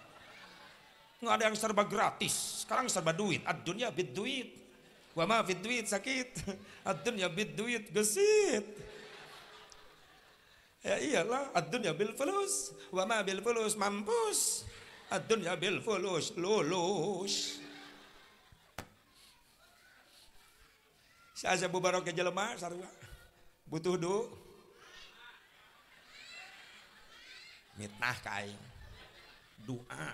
Nggak ada yang serba gratis. Sekarang serba duit. ad dunia bid duit. gua maaf bid duit sakit. ad dunia bid duit gesit. Ya iyalah, ad dunia bil fulus. wama maaf bil fulus mampus. ad dunia bil fulus lulus. Saya aja bubarok ke jelema sarua. Butuh do Mitnah kain. Doa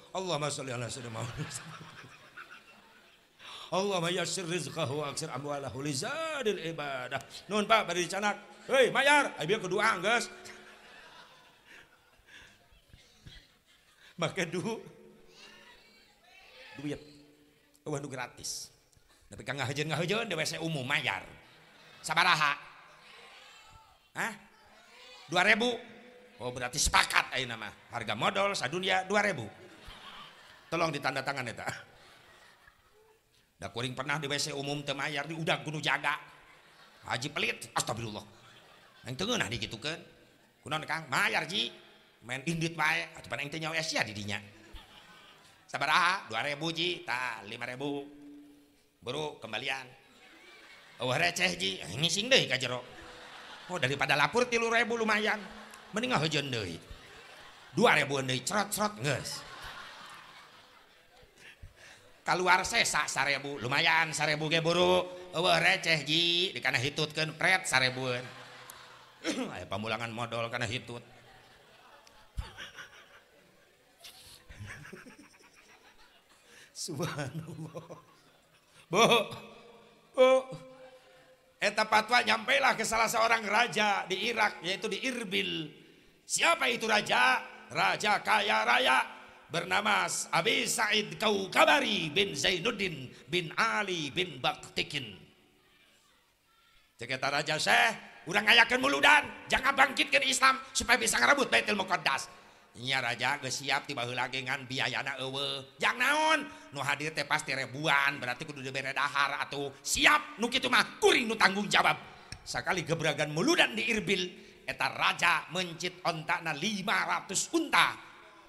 Allahumma masya ala sayyidina Muhammad. Allahumma yassir rizqahu wa aksir amwalahu li zadil ibadah. Nun Pak bari dicanak. Hei, mayar. Abi kedua geus. Make du duit. Waduh oh, gratis. Tapi kang ngahejeun ngahejeun di WC umum mayar. Sabaraha? Hah? 2000. Oh berarti sepakat ayeuna mah. Harga modal dua 2000 tolong ditanda tangan tak. dah kuring pernah di WC umum temayar di udah kudu jaga haji pelit astagfirullah yang kan? kan, kunaon kang mayar ji main indit wae atuh pan teh nyawa didinya, di dinya dua ribu ji lima ribu, buru kembalian oh receh ji eh, ini sing deh kajero. oh daripada lapur tilu ribu lumayan mending deh, dua ribu deh, cerot cerot nges keluar sak sarebu lumayan sarebu ge buru eueuh receh ji dikana hitutkeun pret sarebuan aya pamulangan modal kana hitut subhanallah bu bu eta patwa nyampailah ke salah seorang raja di Irak yaitu di Irbil siapa itu raja raja kaya raya bernamas Abis Said kaukabari bin Zauddin bin Ali bin bak sekitar raja Syekh udah ayakan muludan janganngka bangkit ke Islam supaya bisa rebut mauqdas ini raja kesiap dilagengan biayaon hadir tepasrebuan berarti behar atau siap Nuki itumak tanggung jawab sekali gebragan muludan diirbileta raja mencid onttakna 500 unta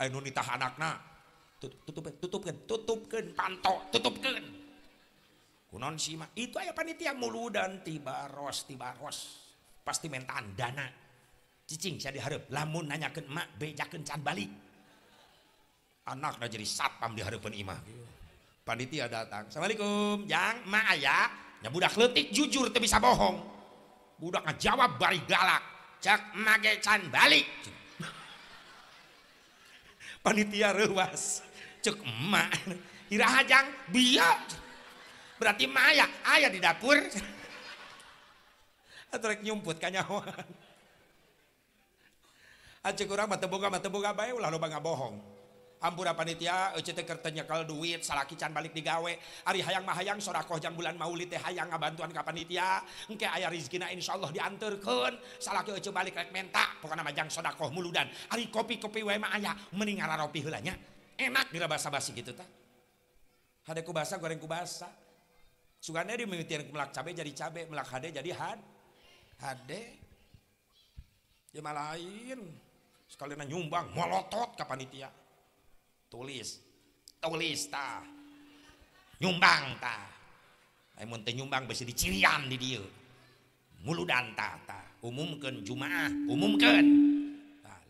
anu nitah anakna tutupkan tutupkan tutupkan pantok tutupkan kunon sima itu ayah panitia mulu dan tiba ros pasti mentaan dana cicing saya diharap lamun nanyakan emak bejakan can Bali. anak jadi satpam diharapkan imah panitia datang assalamualaikum yang emak ayah ya budak letik jujur tapi bisa bohong budak ngejawab bari galak cak emak can balik panitia rewas cek emak irah hajang biak berarti maya ayah di dapur atrek nyumput kanyawan aja orang mata boga mata boga bae ulah bangga bohong Ampura panitia ECT kertenyekal duit salaki can balik digawe Ari hayang mahayang sorakoh jang bulan maulid teh hayang ngabantuan ka panitia engke aya rizkina insyaallah dianterkeun salaki ECT balik rek menta pokoknya majang jang mulu muludan ari kopi-kopi wae mah aya mending ngaropi hulanya. enak dira basa-basi gitu ta? hade ku basa goreng ku basa sugana di mimitian melak cabe jadi cabe melak hade jadi had hade dia ya malah lain sekali nyumbang molotot ke panitia tulis tulis ta nyumbang ta lamun teh nyumbang bisa dicirian di dia, muludan ta ta umumkeun jumaah umumkeun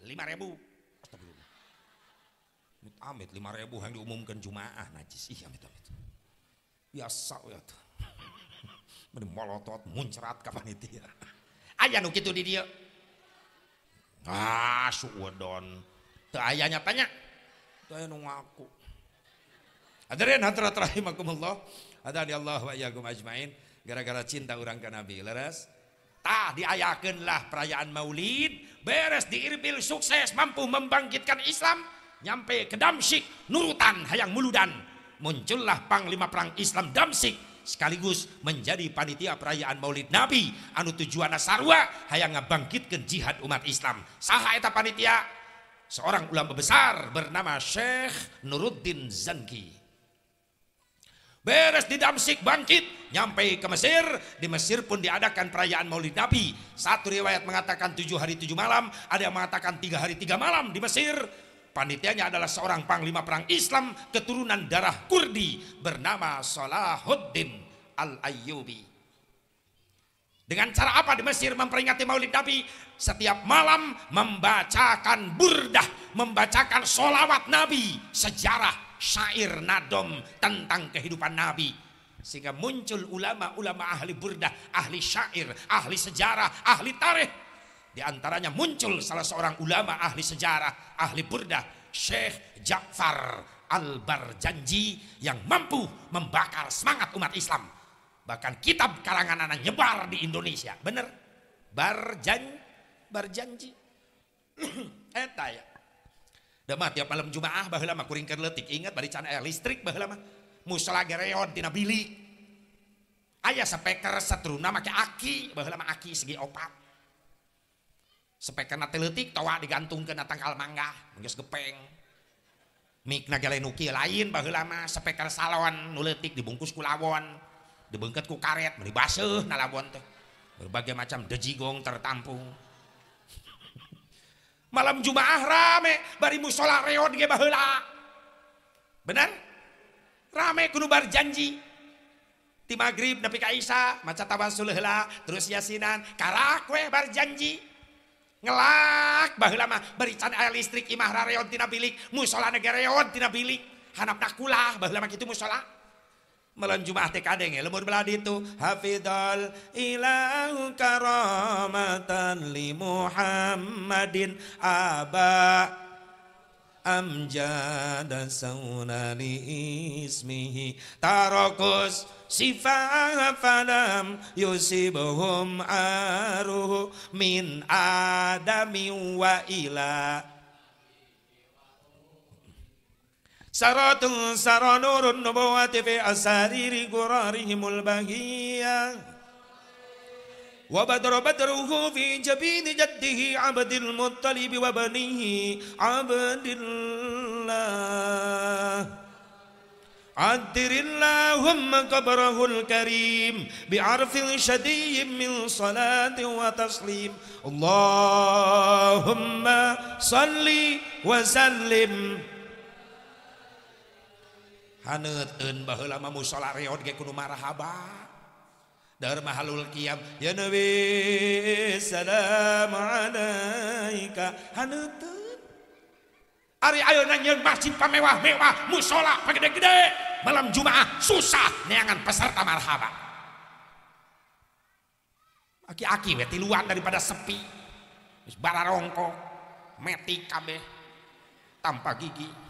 lima 5000 amit lima ribu yang diumumkan jumaah najis iya amit amit biasa ya tuh meni molotot muncrat ka panitia aya nu kitu di dia, ah suwedon teu aya tanya ಏನು ಹಾಕು Hadirin hadirat rahimakumullah. Hadani Allah wa iyyakum ajmain. Gara-gara cinta orang ke Nabi, leres. Tah diayakinlah perayaan Maulid, beres di Irbil sukses mampu membangkitkan Islam, nyampe ke Damsyik, nurutan hayang muludan. Muncullah panglima perang Islam Damsyik sekaligus menjadi panitia perayaan Maulid Nabi anu tujuan asarwa hayang ngebangkitkan jihad umat Islam. Saha eta panitia? seorang ulama besar bernama Syekh Nuruddin Zanki. Beres di Damsik bangkit, nyampe ke Mesir. Di Mesir pun diadakan perayaan Maulid Nabi. Satu riwayat mengatakan tujuh hari tujuh malam, ada yang mengatakan tiga hari tiga malam di Mesir. Panitianya adalah seorang panglima perang Islam keturunan darah Kurdi bernama Salahuddin Al-Ayyubi. Dengan cara apa di Mesir memperingati maulid Nabi? Setiap malam membacakan burdah, membacakan solawat Nabi, sejarah, syair, nadom tentang kehidupan Nabi. Sehingga muncul ulama-ulama ahli burdah, ahli syair, ahli sejarah, ahli tarikh. Di antaranya muncul salah seorang ulama ahli sejarah, ahli burdah, Syekh Ja'far Al-Barjanji yang mampu membakar semangat umat Islam Bahkan kitab kalangan anak nyebar di Indonesia. Bener? Barjan, barjanji. Eta ya. Dema tiap malam Jumaah baheula mah kuring letik. Ingat bari can listrik baheula mah. Musala gereon tina bilik. Aya speaker satruna make aki, baheula mah aki segi opat. Speaker na toa digantungkan digantungkeun na tangkal mangga, geus gepeng. Mik na lain baheula mah speaker salon nu dibungkus kulawon ku karet beri basuh nalabon teh berbagai macam dejigong tertampung malam Jumaah rame bari musola reot ge baheula benar rame kudu bar janji di maghrib nepi ka isya maca terus yasinan karak we bar janji ngelak baheula mah bari can aya listrik imah rareot tina bilik musola negara reot tina bilik hanap nakulah baheula mah gitu musola Melon Jumat teh kadeng ya, lembur belah itu hafidhal ilahu karamatan li Muhammadin aba amjada sauna li ismihi tarakus sifah falam yusibuhum aruhu min adami wa ila سرات سرى نور النبوة في أسارير قرارهم البهية وبدر بدره في جبين جده عبد المطلب وبنيه عبد الله عدر اللهم قبره الكريم بعرف شدي من صلاة وتسليم اللهم صلي وسلم hanetun baheula mah musala reot ge kudu marhaba dar mahalul qiyam ya nabi salam alaika hanetun ari ayeuna nyeun masjid pamewah-mewah musala pagede-gede malam jumaah susah neangan peserta marhaba aki-aki we tiluan daripada sepi geus bararongkok metik kabeh tanpa gigi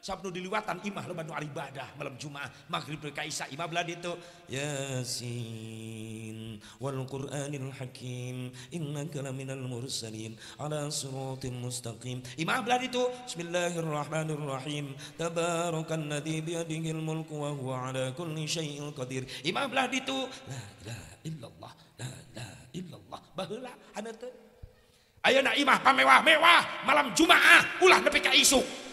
sabnu diliwatan imah lo bantu ibadah malam Jumaat maghrib berkaisa imah belah itu yasin wal qur'anil hakim inna laminal mursalin ala suratim mustaqim imah belah itu bismillahirrahmanirrahim nadi biyadihil mulku wa huwa ala kulli syai'il qadir imah belah itu la la illallah la la illallah baheula anata ayo na imah pamewah-mewah malam Jumaat ulah nepi ka isuk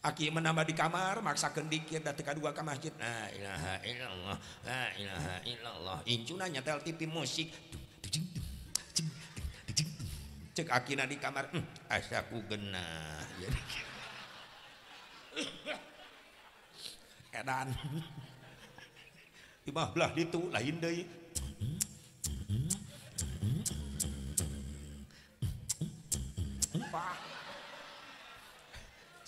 orang menambah di kamar maksa ke dikir dua ke masjid di kamarlah hmm, dilah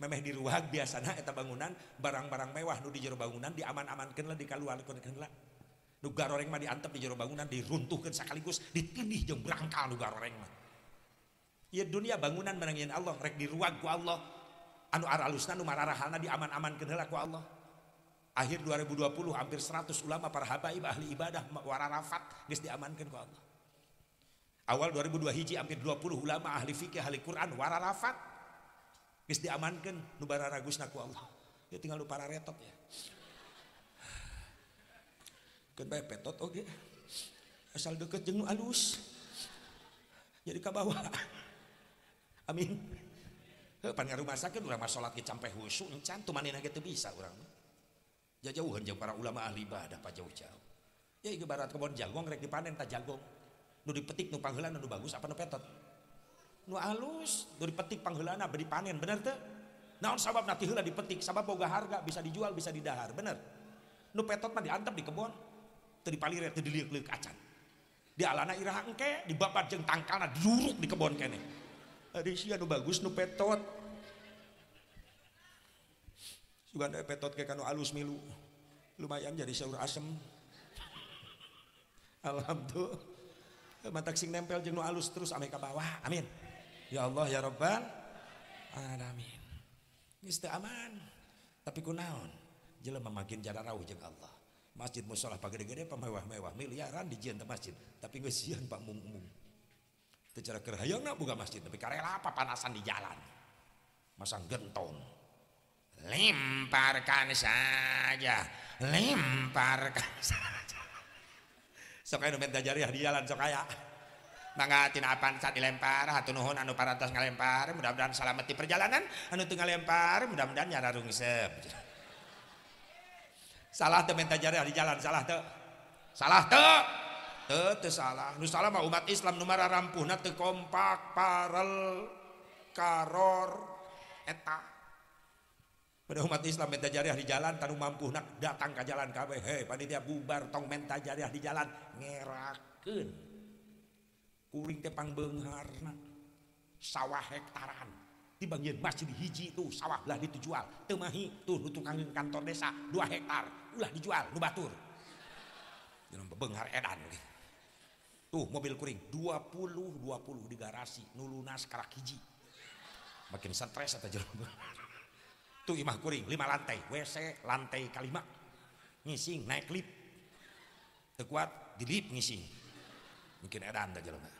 memeh di ruang biasanya eta bangunan barang-barang mewah nu di jero bangunan diaman-amankan lah dikaluarkan lah nu garoreng mah diantep di jero bangunan diruntuhkan sekaligus ditindih jeung berangkal nu garoreng mah ya dunia bangunan menangin Allah rek di ruang ku Allah anu aralusna nu mararahalna diaman-amankan lah ku Allah akhir 2020 hampir 100 ulama para habaib ahli ibadah wararafat geus diamankan ku Allah awal 2002 hiji hampir 20 ulama ahli fikih ahli Quran wararafat Gis diamankan nubara ragus naku Allah ya tinggal nu para ya kan bae petot Okay. asal deket jeung alus jadi ke bawah amin pan rumah sakit kan ulama sholat ke campai husu encan tumanina aja teu bisa Ya jauh jauh para ulama ahli ibadah pak jauh-jauh ya ibarat barat kebon jagong rek dipanen tak jagong nu dipetik nu panggilan nu bagus apa nu petot nu alus dari petik panghelana beri panen bener tuh naon sabab nanti hula dipetik sabab boga harga bisa dijual bisa didahar bener nu petot mah diantep di kebun tadi palir ya tadi liuk acan di alana iraha engke di bapak jeng tangkana duruk di kebun kene ada sih nu bagus nu petot ada petot kayak kanu alus milu lumayan jadi sahur asem alhamdulillah mata sing nempel jeng nu alus terus ame bawah amin Ya Allah ya Rabbal alamin. Geus aman. Tapi kunaon? Jelema makin jarak rauh jeng Allah. Masjid musola pagi gede pemewah mewah miliaran di jian masjid, tapi pak pak mung. Teu cara keur nak buka masjid, tapi karela panasan di jalan. Masang gentong. limparkan saja, limparkan saja. Sok nomen nu di jalan sokaya tina apan saat dilempar hatu nuhun anu parantos ngalempar mudah-mudahan selamat di perjalanan anu tengah lempar mudah-mudahan nyara rungsep salah teu menta jari di jalan salah teu salah teu teu salah nu salah mah umat Islam nu rampuh na teu kompak parel karor eta pada umat Islam menta jariah di jalan tanu mampu nak datang ke jalan kabe hei panitia bubar tong menta jariah di jalan ngerakin kuring tepang pangbeungarna sawah hektaran di bagian masih hiji itu sawah lah ditujual temahi tuh tukang kantor desa dua hektar ulah dijual Lu batur jeung bebenghar edan tuh mobil kuring dua puluh di garasi nulunas kerak hiji makin stres atau jalan tuh imah kuring lima lantai WC lantai kalimat, ngising naik lift tekuat di lift ngising mungkin edan tak jalan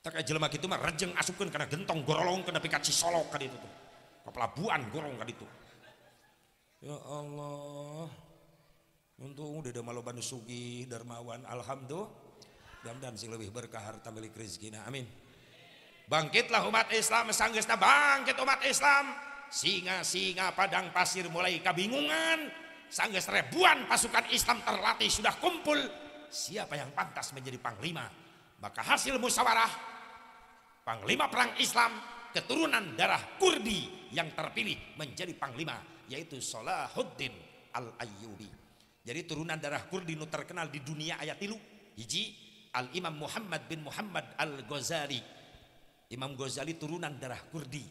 tak lemak gitu mah rejeng asupkan karena gentong gorong kena pikat si solok kan itu tuh ke pelabuhan gorong kan itu ya Allah untung udah malu banu sugi dermawan alhamdulillah dan sing lebih berkah harta milik rezekina amin bangkitlah umat Islam sanggeusna bangkit umat Islam singa-singa padang pasir mulai kebingungan sanggis ribuan pasukan Islam terlatih sudah kumpul siapa yang pantas menjadi panglima maka hasil musyawarah panglima perang Islam keturunan darah Kurdi yang terpilih menjadi panglima yaitu Salahuddin Al-Ayyubi. Jadi turunan darah Kurdi nu terkenal di dunia ayat tilu hiji Al-Imam Muhammad bin Muhammad Al-Ghazali. Imam Ghazali turunan darah Kurdi.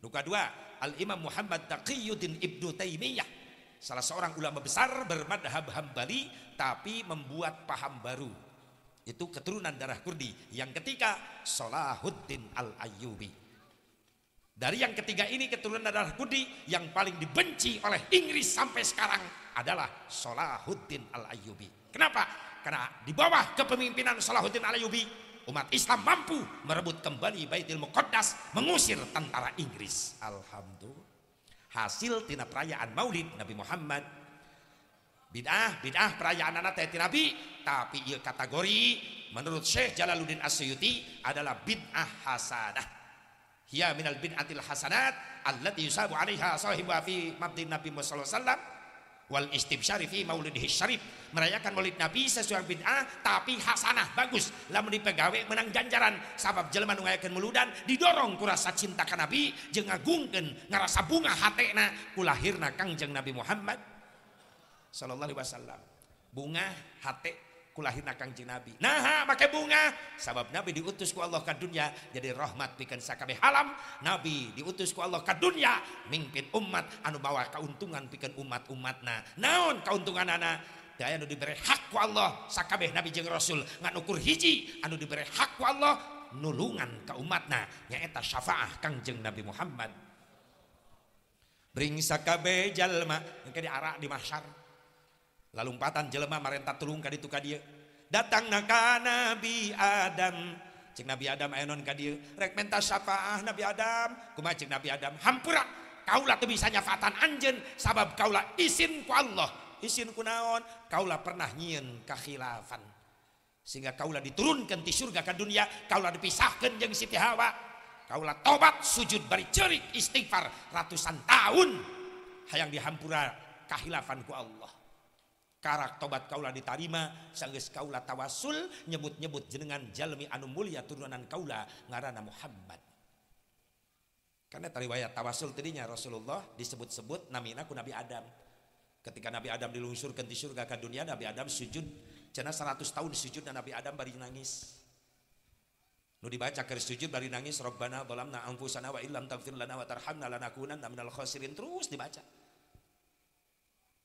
Nuka dua, Al-Imam Muhammad Taqiyuddin Ibnu Taimiyah salah seorang ulama besar bermadhab hambali tapi membuat paham baru itu keturunan darah Kurdi yang ketiga Salahuddin Al-Ayyubi dari yang ketiga ini keturunan darah Kurdi yang paling dibenci oleh Inggris sampai sekarang adalah Salahuddin Al-Ayyubi kenapa? karena di bawah kepemimpinan Salahuddin Al-Ayyubi umat Islam mampu merebut kembali Baitul Muqaddas mengusir tentara Inggris Alhamdulillah hasil tina perayaan maulid Nabi Muhammad bidah bidah perayaan anak teh nabi tapi ia kategori menurut Syekh Jalaluddin Asyuti adalah bid'ah hasanah hiya minal bid'atil hasanat allati yusabu alaiha sahibu fi mabdi nabi sallallahu alaihi wasallam wal istibsyari fi maulidihi syarif merayakan maulid nabi sesuai bid'ah tapi hasanah bagus lamun dipegawe menang janjaran sabab jelema nu ngayakeun muludan didorong ku rasa cinta ka nabi jeung ngagungkeun ngarasa bunga hatena ku lahirna Kangjeng Nabi Muhammad Shallallahu Wasallam bungahatikulahin Kang nabi Nah pakai bunga sabab nabi diutusku Allah kadunya jadi rahhmat pikan Sakabbe Halam nabi diutusku Allah kadunyapin umat anu bawa keuntungan pikan umat-umat Nah namunun keuntungan anak day diberi hakku Allah Sakabeh Nabi jeng Rasul nggak nuukur hiji anu diberi hakku Allah nuulungan kau umatna yaeta syafaah Kangjeng Nabi Muhammad beringskabjallma menjadi arah di masyarakat lalumpatan jelema marenta tulung ka ditu ka dieu datang naka nabi adam cek nabi adam aya non ka dieu rek menta syafaah nabi adam kumaha cek nabi adam hampura kaulah teu bisa nyafatan anjeun sabab kaulah izin ku Allah izin ku naon kaula pernah nyieun kakhilafan sehingga kaulah diturunkan di surga ke dunia kaulah dipisahkan yang Siti Hawa kaulah tobat sujud bari cerik istighfar ratusan tahun hayang dihampura ku Allah Karak tobat Kaula ditarima sangges Kaula tawasul nyebut-nyebut jenengan Jalmi anu Mulia turunan Kaula ngarana Muhammad karena riwayat tawasul tadinya Rasulullah disebut-sebut namina ku Nabi Adam. Ketika Nabi Adam dilungsurkan di surga ke dunia, Nabi Adam sujud. cenah 100 tahun sujud dan Nabi Adam bari nangis. Nu dibaca ke sujud bari nangis Rabbana balamna anfusana wa illam taghfir lana wa tarhamna lanakunanna minal khasirin terus dibaca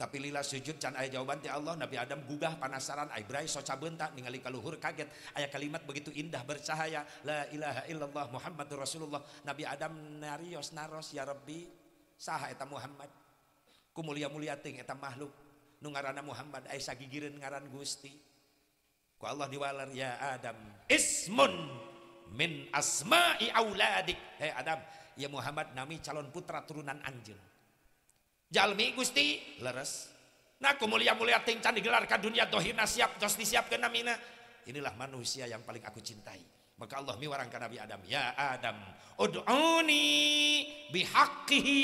tapi lila sujud can ayah jawaban ti Allah Nabi Adam gugah penasaran ayah berai soca bentak ningali kaluhur kaget ayah kalimat begitu indah bercahaya la ilaha illallah Muhammadur Rasulullah Nabi Adam narios naros ya Rabbi saha eta Muhammad kumulia mulia ting eta makhluk nungarana Muhammad ayah sagigirin ngaran Gusti ku Allah diwalar ya Adam ismun min asma'i auladik hei Adam ya Muhammad nami calon putra turunan anjeun jalmi Gusti leres nah aku mulia-mulia ting can digelarkan dunia dohirna siap tos disiapkan namina inilah manusia yang paling aku cintai maka Allah miwarangkan Nabi Adam ya Adam ud'uni bihaqqihi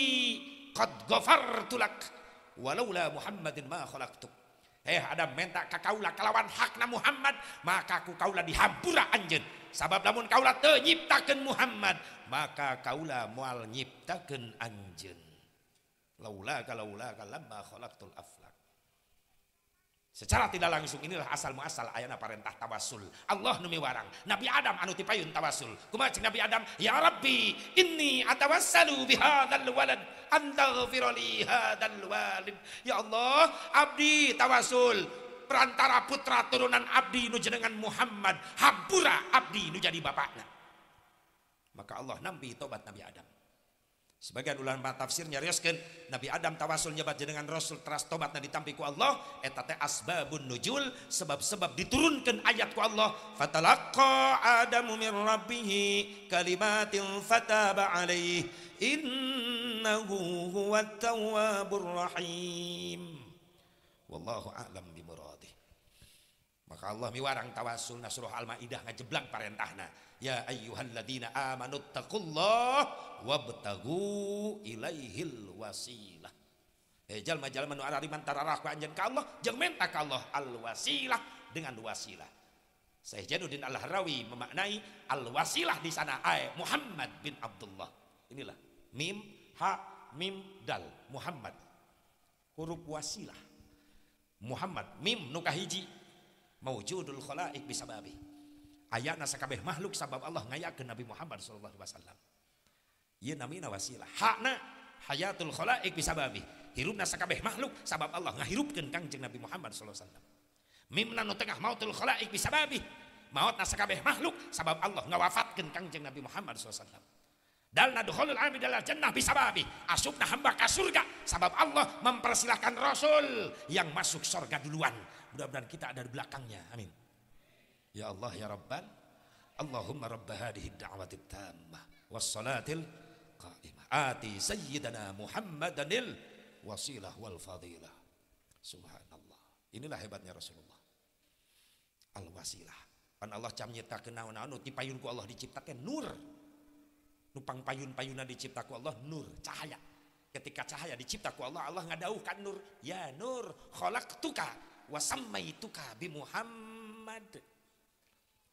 qad tulak. walaula Muhammadin ma khalaqtuk Eh Adam minta ke kaulah kelawan hakna Muhammad maka ku kaula dihampura anjen sabab namun kaulah teu Muhammad maka kaulah mual nyiptakan anjen Laula khalaqtul aflak. Secara tidak langsung inilah asal muasal ayana perintah tawasul. Allah nu warang. Nabi Adam anu tipayun tawasul. Kumaha Nabi Adam, "Ya Rabbi, inni atawassalu bihadzal walad anta ghafirli hadzal walid." Ya Allah, abdi tawasul perantara putra turunan abdi nu jenengan Muhammad, habura abdi nu jadi bapakna. Maka Allah nampi tobat Nabi Adam. Sebagian ulama tafsir nyarioskeun Nabi Adam tawasul nyebat jenengan Rasul teras tobat ditampi ku Allah etate asbabun nujul sebab-sebab diturunkan ayat ku Allah fatalaqa adamu min rabbih kalimatin fataba alaih innahu huwa tawabur rahim wallahu a'lam bimuradih maka Allah miwarang tawasul nasruh al-maidah ngajeblang parentahna ya ayyuhalladzina amanu taqullaha wabtagu ilaihil wasilah eh jalma-jalma nu arariman tararah ka anjeun ka Allah jeung menta ka Allah al-wasilah dengan wasilah Syekh Jaduddin Al-Harawi memaknai al-wasilah di sana ay Muhammad bin Abdullah inilah mim ha mim dal Muhammad huruf wasilah Muhammad mim nukahiji maujudul khalaik bisababi ayana sakabeh makhluk sabab Allah ngayakeun Nabi Muhammad sallallahu alaihi wasallam ieu namina wasilah hakna hayatul khalaik bisababi hirupna sakabeh makhluk sabab Allah ngahirupkeun kangjeng Nabi Muhammad saw alaihi wasallam mimna nu tengah mautul khalaik bisababi maut nasakabeh makhluk sabab Allah ngawafatkeun kangjeng Nabi Muhammad saw alaihi wasallam Dalna dukhulul abid dalam jannah bisababi Asubna hamba ke surga Sabab Allah mempersilahkan Rasul Yang masuk surga duluan mudah-mudahan kita ada di belakangnya amin ya Allah ya Rabban Allahumma rabb hadhihi da'wati tammah wassalatil qa'imah ati sayyidana Muhammadanil wasilah wal fadilah subhanallah inilah hebatnya Rasulullah al wasilah Pan Allah cam nyitakeun naon-naon ti payunku Allah diciptakan nur. Nupang payun-payuna diciptaku Allah nur, cahaya. Ketika cahaya diciptaku Allah, Allah ngadauhkan nur. Ya nur, kholak tuka itu kabi Muhammad.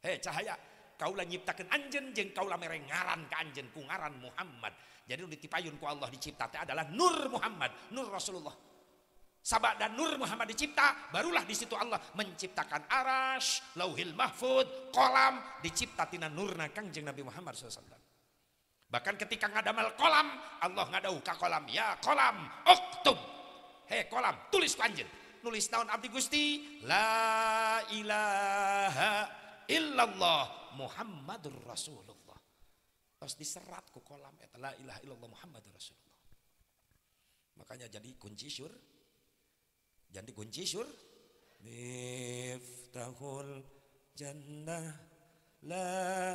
Hei cahaya, kaulah nyiptakan anjen jeng kaulah mere ngaran ke anjen kungaran Muhammad. Jadi nu ditipayun ku Allah dicipta teh adalah nur Muhammad, nur Rasulullah. Sabak dan nur Muhammad dicipta, barulah di situ Allah menciptakan aras, lauhil mahfud, kolam, dicipta tina nakang kangjeng Nabi Muhammad SAW. Bahkan ketika mal kolam, Allah ngadau ka kolam, ya kolam, oktub. Hei kolam, tulis anjen nulis tahun abdi Gusti la ilaha illallah Muhammadur Rasulullah terus diserat ku kolam eta la ilaha illallah Muhammadur Rasulullah makanya jadi kunci syur jadi kunci syur miftahul jannah la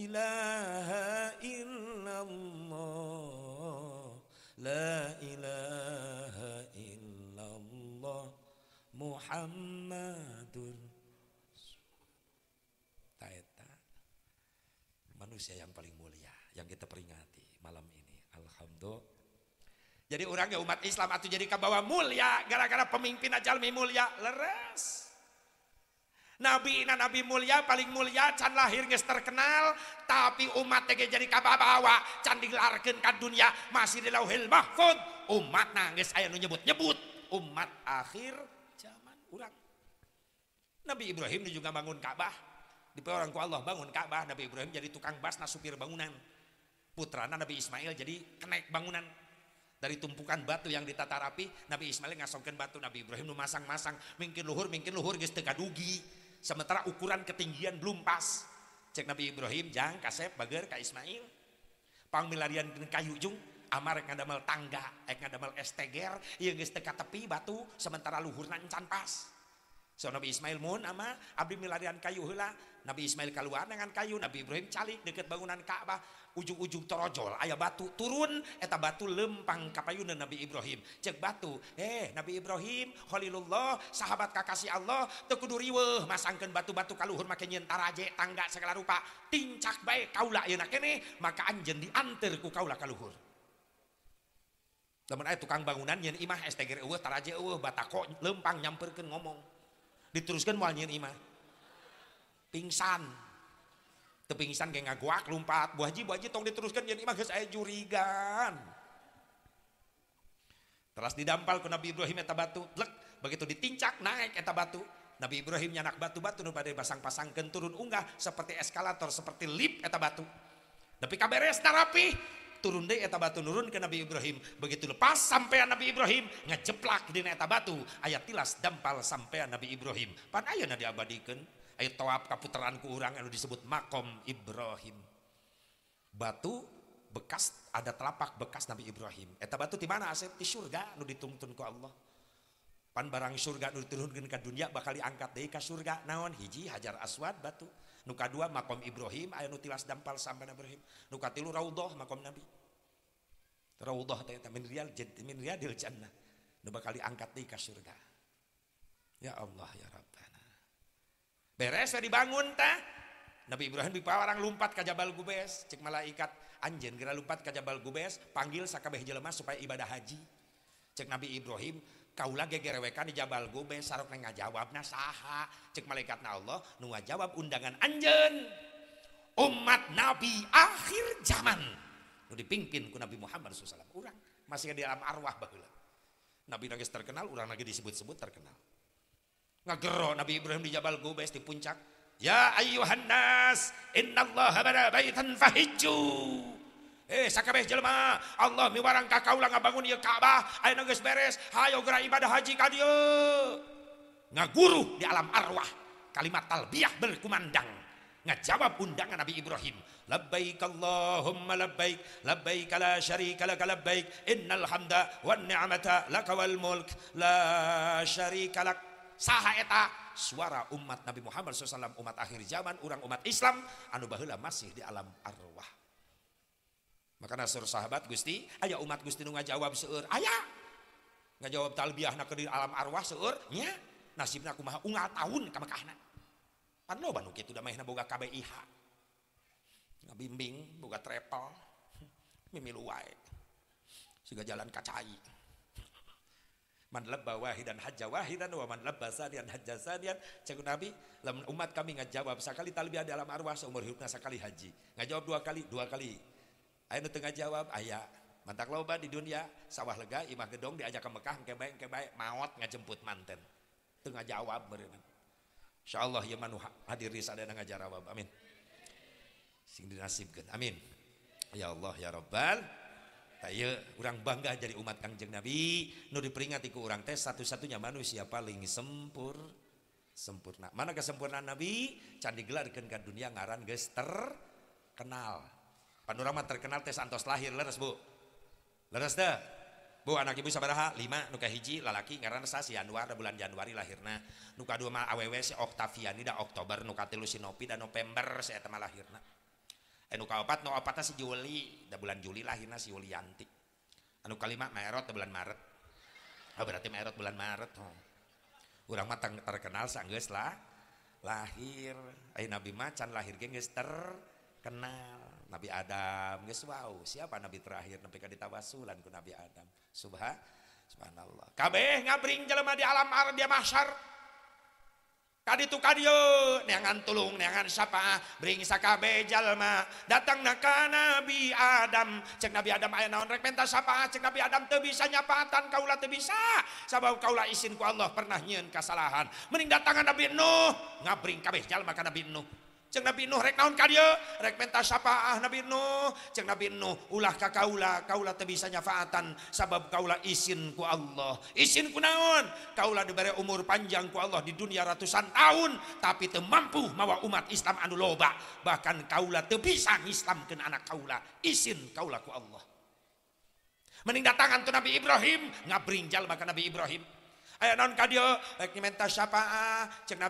ilaha illallah la ilaha illallah Muhammadun Taeta eh, manusia yang paling mulia yang kita peringati malam ini Alhamdulillah jadi orangnya umat Islam atau jadi kebawa mulia gara-gara pemimpin ajalmi mulia leres Nabi ina nabi mulia paling mulia can lahir geus terkenal tapi umat tege jadi kabawa can digelarkeun ka dunia masih di lauhil mahfud umat nangis aya nu nyebut-nyebut umat akhir Nabi Ibrahim juga bangun Ka'bah diwa orangku Allah bangun Ka'bah Nabi Ibrahim jadi tukang bas na supir bangunan putranan Nabi Ismail jadi kenaik bangunan dari tumpukan batu yang ditata rapi Nabi Ismail ngasongkan batu Nabi Ibrahim masang-masangkin luhurkin luhur guystega dugi sementara ukuran ketinggian belum pas cek Nabi Ibrahim jangan kasep Ba Kak Ismailpangiliarian kayujung punyamel tangga emal estegerka tepi batu sementara luhurnan canpasbi Ismail Mu ama Ab milarian kayu lah Nabi Ismail kaluhan dengan kayu Nabi Ibrahim cari deket bangunan Kak'bah ujung-ujung tool aya batu turun eta batu lempang kapayuna Nabi Ibrahim cek batu eh Nabi Ibrahimholullah sahabat Kakasih Allah tekuduriwe masangkan batu-batu kal luhur maka nyentara aja tangga segala rupa tincak baik kaulah maka anjen ditilku kauulakalluhur tukang bangunanmah STUmpang nyam ngomong diteruskan pingsan kepingsan ngaguakat buji-ji diteruskan terus didampal ke Nabi Ibrahimeta batu begitu ditincak naik eta batu Nabi Ibrahimnya anak batu-batu kepada pasang-pasangken turun unggah seperti eskalator seperti lifteta batu tapi KBs terapi turun deh eta batu nurun ke Nabi Ibrahim begitu lepas sampai Nabi Ibrahim ngejeplak di eta batu ayat tilas dampal sampai Nabi Ibrahim pan nadi abadikan ayat toap kaputeraanku urang yang disebut makom Ibrahim batu bekas ada telapak bekas Nabi Ibrahim eta batu di mana asep di surga nu dituntun ku Allah pan barang surga nu diturunkeun ka dunia bakal diangkat deh ke surga naon hiji hajar aswad batu nuka dua makom Ibrahim ayat nu dampal sampai Nabi Ibrahim nuka tilu raudoh makom Nabi ngkat surga ya Allah ya beres dibangun teh Nabi Ibrahim dirang lumpat Kajjabal gubes cek malaikat anj gera lupapat Kajjabal Gubes panggilskabh Jelemah supaya ibadah haji cek Nabi Ibrahim kau lagi gerewekan di Jabal Gubes sarap jawab na saha cek malaikat Nah Allah nua jawab undangan anj umat nabi akhir zaman nu dipimpin ku Nabi Muhammad SAW urang masih di alam arwah lah Nabi nangis terkenal urang lagi disebut-sebut terkenal ngagero Nabi Ibrahim di Jabal Gubais di puncak ya ayuhan nas allah bana baitan fahiju. Eh sakabeh jelema Allah miwarang kakau lah ngabangun ya Ka'bah ayo geus beres hayo gerai ibadah haji ka ngaguru di alam arwah kalimat talbiah berkumandang ngajawab undangan Nabi Ibrahim لبيك اللهم لبيك لبيك لا شريك لك لبيك إن الحمد والنعمة لك والملك لا شريك لك saha eta suara umat Nabi Muhammad SAW umat akhir zaman orang umat Islam anu baheula masih di alam arwah Maka nasur sahabat Gusti ayah umat Gusti nu ngajawab seueur aya ngajawab talbiyah nak di alam arwah seueur nya nasibna kumaha unggal tahun ka Mekahna panoba nu kitu da boga KBIH bimbing buka travel mimi luai sehingga jalan kacai man labba wahidan hajja wahidan wa man labba sanian hajja sanian cek nabi lamun umat kami ngajawab sakali talbiyah dalam arwah seumur hidupna sakali haji ngajawab dua kali dua kali aya nu tengah jawab aya mantak loba di dunia sawah lega imah gedong diajak ke Mekah engke bae engke bae maot ngajemput manten tengah jawab meureun insyaallah ya manu hadir di sadayana ngajarawab amin sing dinasibkan amin ya Allah ya Robbal, Tayo, orang bangga jadi umat kangjeng Nabi Nuri diperingati ku orang teh satu-satunya manusia paling sempur sempurna mana kesempurnaan Nabi candi gelar ke dunia ngaran guys terkenal panorama terkenal tes antos lahir leres bu leres dah bu anak ibu sabaraha lima nuka hiji lalaki ngaran sasi januari bulan Januari lahirna nuka dua mal aww si Oktaviani Oktober nuka tilu si November saya si lahirna anu kaopat nu opatna si Juli da bulan Juli lahirna si Yulianti anu kalima Maerot da bulan Maret oh berarti Maerot bulan Maret oh. urang mah terkenal sanggeus lah lahir eh Nabi macan lahir ge geus terkenal Nabi Adam geus wow siapa nabi terakhir nabi ka ditawasulan ku Nabi Adam subha subhanallah kabeh ngabring jelema di alam ar dia mahsyar ui Ad itu kadio nengan tulung nehan sapa bringsa kajal mah datangka nabi Adam ceng nabi Adam aya naon rekbena sapah cebi Adam bisa nyapatan kauula bisa sabau kaulah isinku Allah pernah nyin kesalahan meningdat datang Nabi Nuh ngabri kajal maka Nabi Nuh ceng Nabi Nuh rek naon karya rek minta syafaah Nabi Nuh ceng Nabi Nuh ulah ka kaula kaula teu bisa nyafaatan sabab kaula isin ku Allah isin ku naon kaula diberi umur panjang ku Allah di dunia ratusan tahun tapi teu mampu mawa umat Islam anu loba bahkan kaula teu bisa ngislamkeun anak kaula isin kaula ku Allah mening datangan tu Nabi Ibrahim ngabrinjal bahkan Nabi Ibrahim non kanabi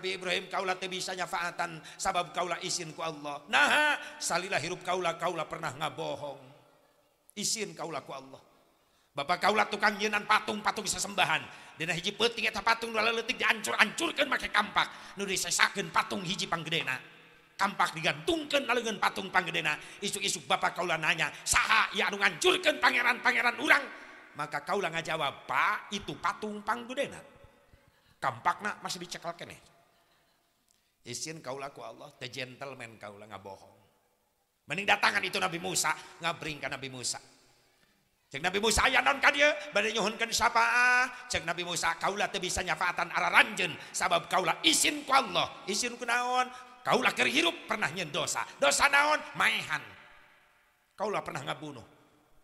ah? Ibrahim kau bisa nyafaatan sabab kauulah isinku Allah nah salilah hidup kauula kau pernah nga bohong isin kauulaku Allah Bapak kaulah tukangjian patung patung bisa sembahan dena hij pet kita patung dicur ancurkan pakai kampak Nur saya sakit patung hiji pana kampak digantungkan lalu patungpanga isuk-isuk ba kaulah nanya sah yangncurkan pangeran-panggeran urang maka kaulah ngajawab, Pak, itu patung panggudena. kampak nak masih dicekal kene. Isin kaulah ku Allah, the gentleman kaulah ngabohong. Mending datangan itu Nabi Musa, ngabringkan ke Nabi Musa. Cek Nabi Musa ayah naon kan dia Bade nyuhunkan siapa ah? Cek Nabi Musa kaulah tebisa bisa nyafaatan ranjen sabab kaulah isin ku Allah. Isin ku naon? Kaulah kerhirup pernah nyendosa dosa. Dosa naon? Maehan. Kaulah pernah ngabunuh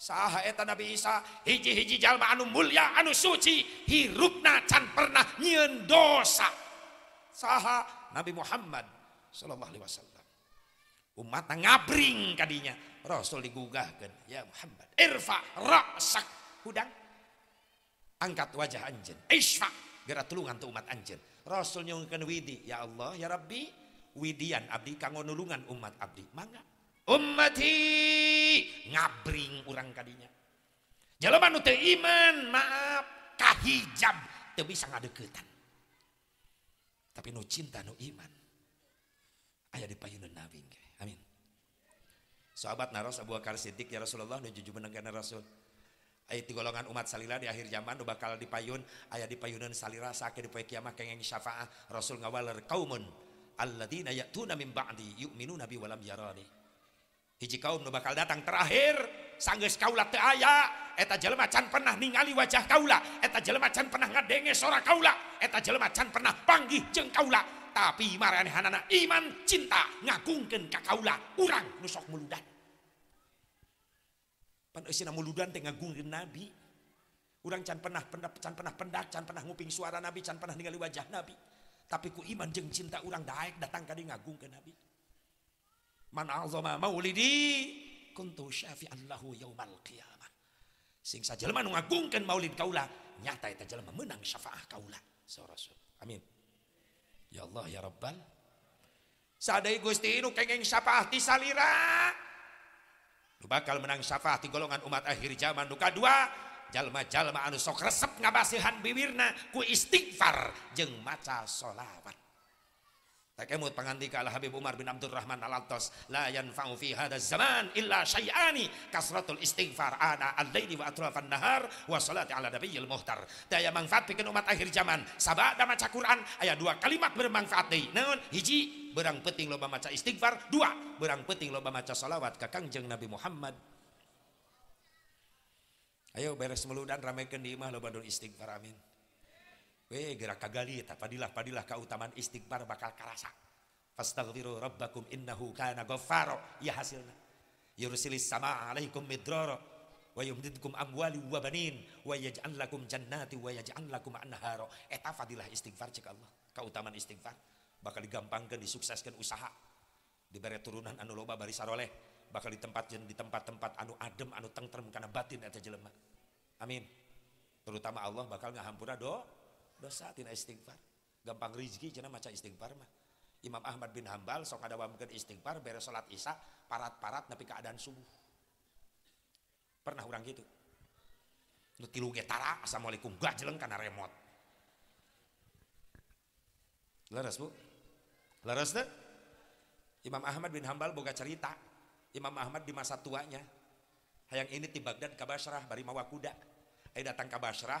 saha eta Nabi Isa hiji-hiji jalma anu mulia anu suci hirupna can pernah nyendosa dosa saha Nabi Muhammad sallallahu alaihi wasallam umat ngabring kadinya Rasul digugahkan ya Muhammad irfa ra'sak hudang angkat wajah anjen isfa gerak tulungan tuh umat anjen Rasul nyungkan widi ya Allah ya Rabbi widian abdi kanggo nulungan umat abdi mangga ummati ngabring urang kadinya Jalan nu teu iman maaf kahijab teu bisa ngadeuketan tapi nu cinta nu iman aya di dan nabi amin sahabat naros Abu Bakar Siddiq ya Rasulullah nu jujur menengkana Rasul ayat di golongan umat salila di akhir zaman nu bakal dipayun ayat dipayunan salira sakit di poe kiamah kengeng syafaah rasul ngawaler kaumun alladzina ya'tuna min ba'di yu'minuna bi walam yarani ui jika Allah bakal datang terakhir sanggeka aya eta jemacan pernah ningali wajah kaula eta jelemacan pernah nga denge sora kaula eta jelemacan pernah panggih jengkaulah tapi iman cinta ngagung kaulasok mudan na urang pernahpec pernah pendacan pernah nguping suara nabi can pernah ningali wajah nabi tapi ku iman jeng cinta ulang Dayek datangkan ngagung ke nabi Alzo maufisa maulid Kaula nyata menang syafa Kaulamin ya Allah ya robbal lu bakal menang syafahati golongan umat akhir zaman duka dua jallma-lma anu sok resep ngabahan biwirna ku istighfar jeng maca sala pada Takemut pengantika al Habib Umar bin Abdul Rahman al Altos la yanfa'u fi hadaz zaman illa syai'ani kasratul istighfar ana al-laili wa atrafan nahar wa salati ala nabiyil muhtar. Daya manfaat bikin umat akhir zaman. dan maca Quran ayat dua kalimat bermanfaat deui. Naon? Hiji berang penting loba maca istighfar, dua berang penting loba maca salawat ka Kangjeng Nabi Muhammad. Ayo beres meludan ramekeun di imah loba dul istighfar amin we eh, gerak kagali eta padilah padilah kautamaan istighfar bakal karasa fastaghfiru rabbakum innahu kana ghaffaro ya hasilnya. yursilis sama alaikum midrara wa yumdidkum amwali wa banin wa yaj'al lakum jannati wa yaj'al lakum anharo eta eh, fadilah istighfar cek Allah kautamaan istighfar bakal digampangkan disukseskan usaha diberi turunan anu loba bari saroleh bakal di tempat di tempat-tempat anu adem anu tentrem karena batin eta jelema amin terutama Allah bakal ngahampura do dosa tina istighfar gampang rezeki cina maca istighfar mah Imam Ahmad bin Hambal sok ada wamkeun istighfar beres salat Isya parat-parat tapi keadaan subuh. Pernah orang gitu. Nu tilu ge assalamualaikum asalamualaikum gajleng kana remote. laras Bu? laras teh? Imam Ahmad bin Hambal boga cerita. Imam Ahmad di masa tuanya hayang ini di Baghdad ke Basrah bari mawa kuda. datang kabasrah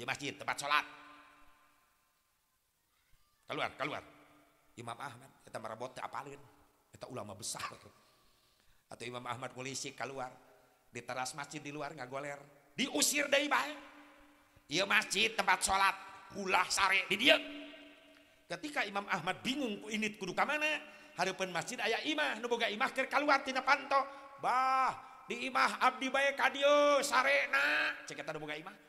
di masjid tempat sholat keluar keluar Imam Ahmad kita merabot apalin kita ulama besar atau Imam Ahmad polisi keluar di teras masjid di luar nggak goler diusir dari baik iya masjid tempat sholat ulah sare di dia ketika Imam Ahmad bingung ini kudu mana harapan masjid ayah imah nuboga imah ker keluar tina panto bah di imah abdi bayekadio kadio sare na cek kita nuboga imah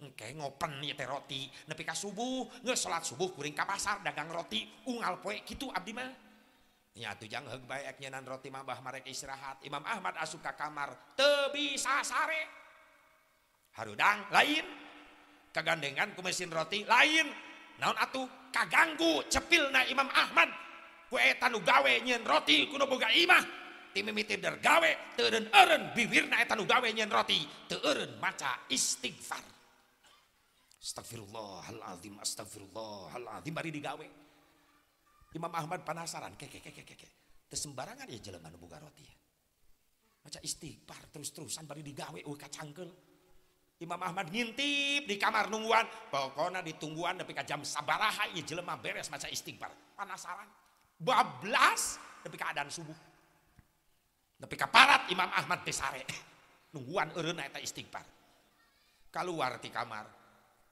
ngopeng roti subuh nget subuh kuriing kap pasar dagang roti ale itu Abdimah rotiba isirahat Imam Ahmad aska kamar te bisa sare Hardang lain keganngan kumesisin roti lain naon kaganggu cepil Nah Imam Ahmad tanwenyen roti kunoen roti maca istighfar Imam Ahmad panasaranembar istighfar terusg Imam Ahmadtip di kamar nhanan di tumbuhan tapi ka saabale be istigh panasaran tapi keadaan subuh tapit Imam Ahmad nungguan istighfar kalau arti kamar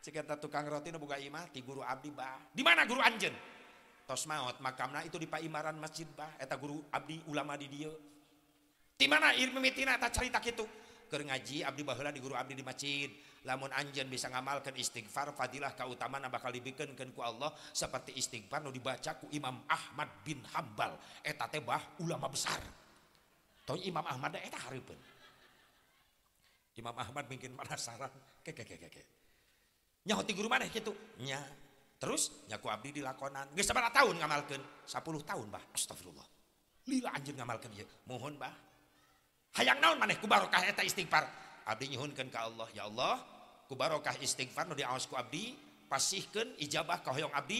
ang guru Abdibah di mana guru Anjensmat makam itu dipaimaran masjidbaheta guru Abdi ulama di dia dimana ilmu cerita itu ke ngaji Abdibahlah di guru Abdi di masjid namun Anjen bisa ngamalkan istighfar Fadlah keutama bakalku Allah seperti istighu dibacaku Imam Ahmad bin habbal eta tebah ulama besar atau Imam Ahmad Imam Ahmad bikin pada syarat punya gitunya terusnyaku di lakonan tahun ngamalkan 10 tahunlahla anj ngamalkan mohon hayang naon manehkah istighfar Allah ya Allah kubakah istighfarno diawaken ijabah kauyong Ab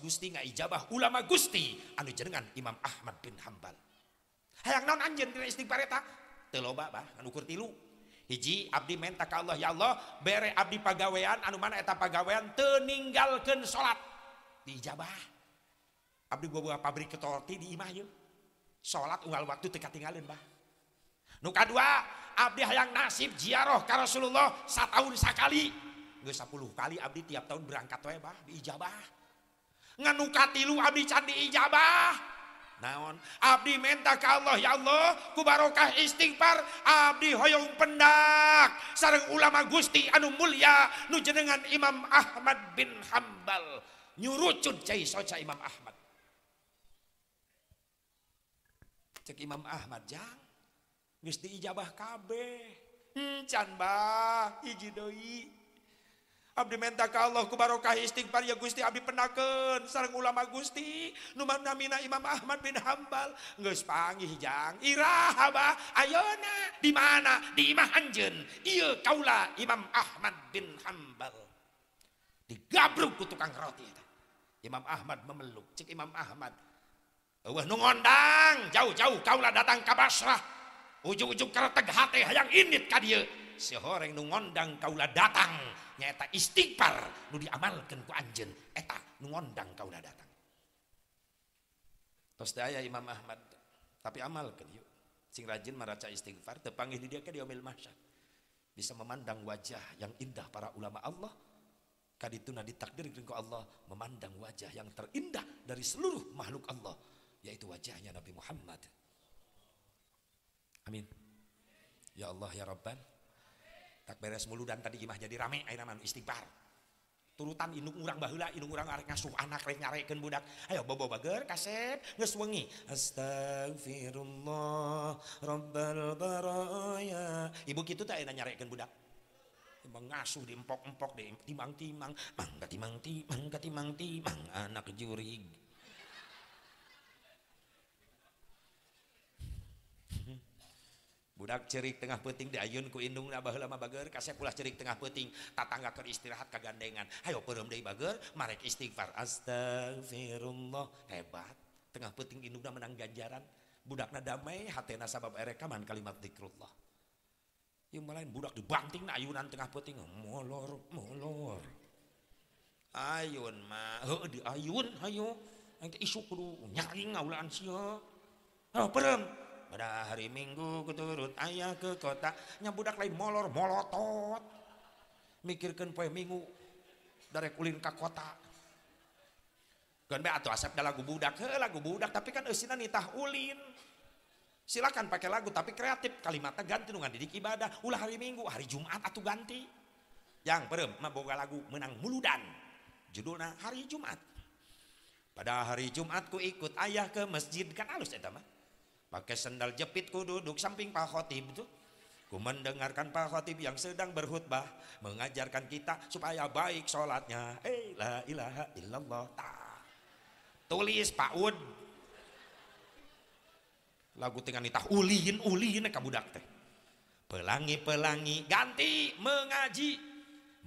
Gusti nggak ijabah ulama Gusti anu jengan Imam Ahmad bin Hambal hayang nonon anjr istfar telo ukur tilu Abdi men Allah ya Allah bere Abdi pegaweyan anu manaeta pegaweian meninggalkan salat diijabah Abdi gua-buwa pabrik ke toti diimayu salat u waktukat tinggalin Mmuka dua Abdi yang nasibzia roh karosulullah saat tahunakali 10 kali Abdi tiap tahun berangkat diijabah nganuuka lu Abdi candi ijabah naon Abdi menta Allah ya Allah kubaokah istighfar Abdi Hoong penak saing ulama Gusti Anu Muya nujen dengan Imam Ahmad bin hambal ny soca Imam Ahmad ce Imam Ahmadsti ijabah KB can iji do Abdi minta ke Allah ku barokah istighfar ya Gusti abdi penakeun sareng ulama Gusti nu namina Imam Ahmad bin Hambal geus panggih jang iraha ba ayeuna di mana di imah anjeun ieu kaula Imam Ahmad bin Hambal digabruk ku tukang roti Imam Ahmad memeluk cek Imam Ahmad eueuh nu ngondang jauh-jauh kaula datang ka Basrah ujug-ujug kareteg hate hayang init ka dieu si horeng nu ngondang kaula datang nyata istighfar nu diamalkan ku anjen eta nu ngondang kau udah datang terus daya Imam Ahmad tapi amalkan yuk sing rajin meraca istighfar di dia ke diambil masyad bisa memandang wajah yang indah para ulama Allah kadituna ditakdir ku Allah memandang wajah yang terindah dari seluruh makhluk Allah yaitu wajahnya Nabi Muhammad amin ya Allah ya Rabban tak beres mulu dan tadi gimah jadi rame ayeuna mah istighfar turutan induk urang bahula induk urang arek ngasuh anak rek nyarekeun budak ayo bobo bager kaset, geus wengi astagfirullah rabbal baraya ibu kitu teh ayeuna nyarekeun budak mengasuh diempok-empok deh timang-timang mangga timang-timang mangga timang-timang anak jurig dak cerik tengah peting diayunku inndunglah lama kasih pula cerik tengah peting kataangga ter istirahat kegandengan yo bag Mar istighfar asfirlah hebat tengah peting menang gajaran budak na damai hat sabab rekaman kalimatrutlah budak dibanting ayunan tengah petingun diun pada hari Minggu keturun ayaah ke kotanya budak lain molor mootot mikirkan poe Minggu dari kulin ke kota atau as lagu budak ke lagu budak tapi kanah Ulin silahkan pakai lagu tapi kreatif kalimat ganti dengan didik ibadah ulah hari Minggu hari Jumat atau ganti yang peremmboga lagu menang muludan judullah hari Jumat pada hari Jumatku ikut ayaah ke masjid kan alusnya teman pakai sendal jepit ku duduk samping Pak Khotib tuh ku mendengarkan Pak Khotib yang sedang berhutbah mengajarkan kita supaya baik sholatnya eh la ilaha illallah ta. tulis Pak Ud lagu dengan nitah ulihin eh, ke budak teh pelangi pelangi ganti mengaji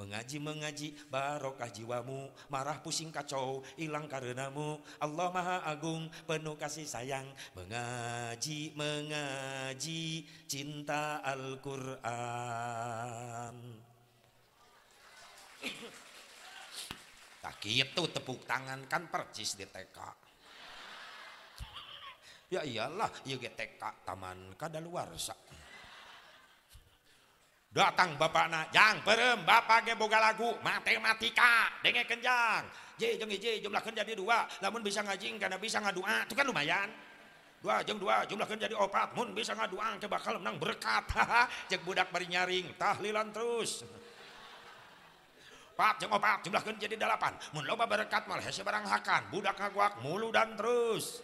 mengaji-mengaji barokah jiwamu marah pusing kacau hilang karenamu Allah Maha Agung penuh kasih sayang mengaji mengaji cinta Al-Qur'an Tak gitu tepuk tangan kan percis di TK Ya iyalah, ya TK taman kada luar sak datang nak yang perem bapak ge boga lagu matematika dengan kenjang je jeng je jumlah kan jadi dua namun bisa ngajing karena bisa ngadua itu kan lumayan dua jeng dua jumlah kan jadi opat namun bisa ngadua ke bakal menang berkat cek budak bari nyaring tahlilan terus Pak jeng opat jumlah kan jadi delapan mun loba berkat malah sebarang hakan budak ngaguak mulu dan terus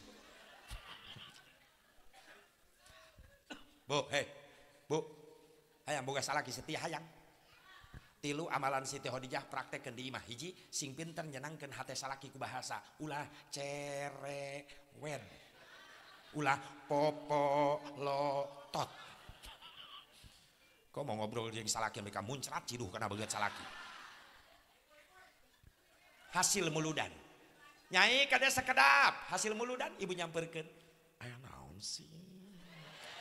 Bu, hei. Bu. Hayang buka salah lagi setia hayang. Tilu amalan Siti Khadijah praktek di imah hiji sing pinter nyenangkan hati salaki ku bahasa ulah cerewer. Ulah popo lotot. Kok mau ngobrol yang salaki mereka muncrat ciduh karena beugeut salaki. Hasil muludan. Nyai kada sekedap hasil muludan ibu nyamperkan. Ayah naon sih?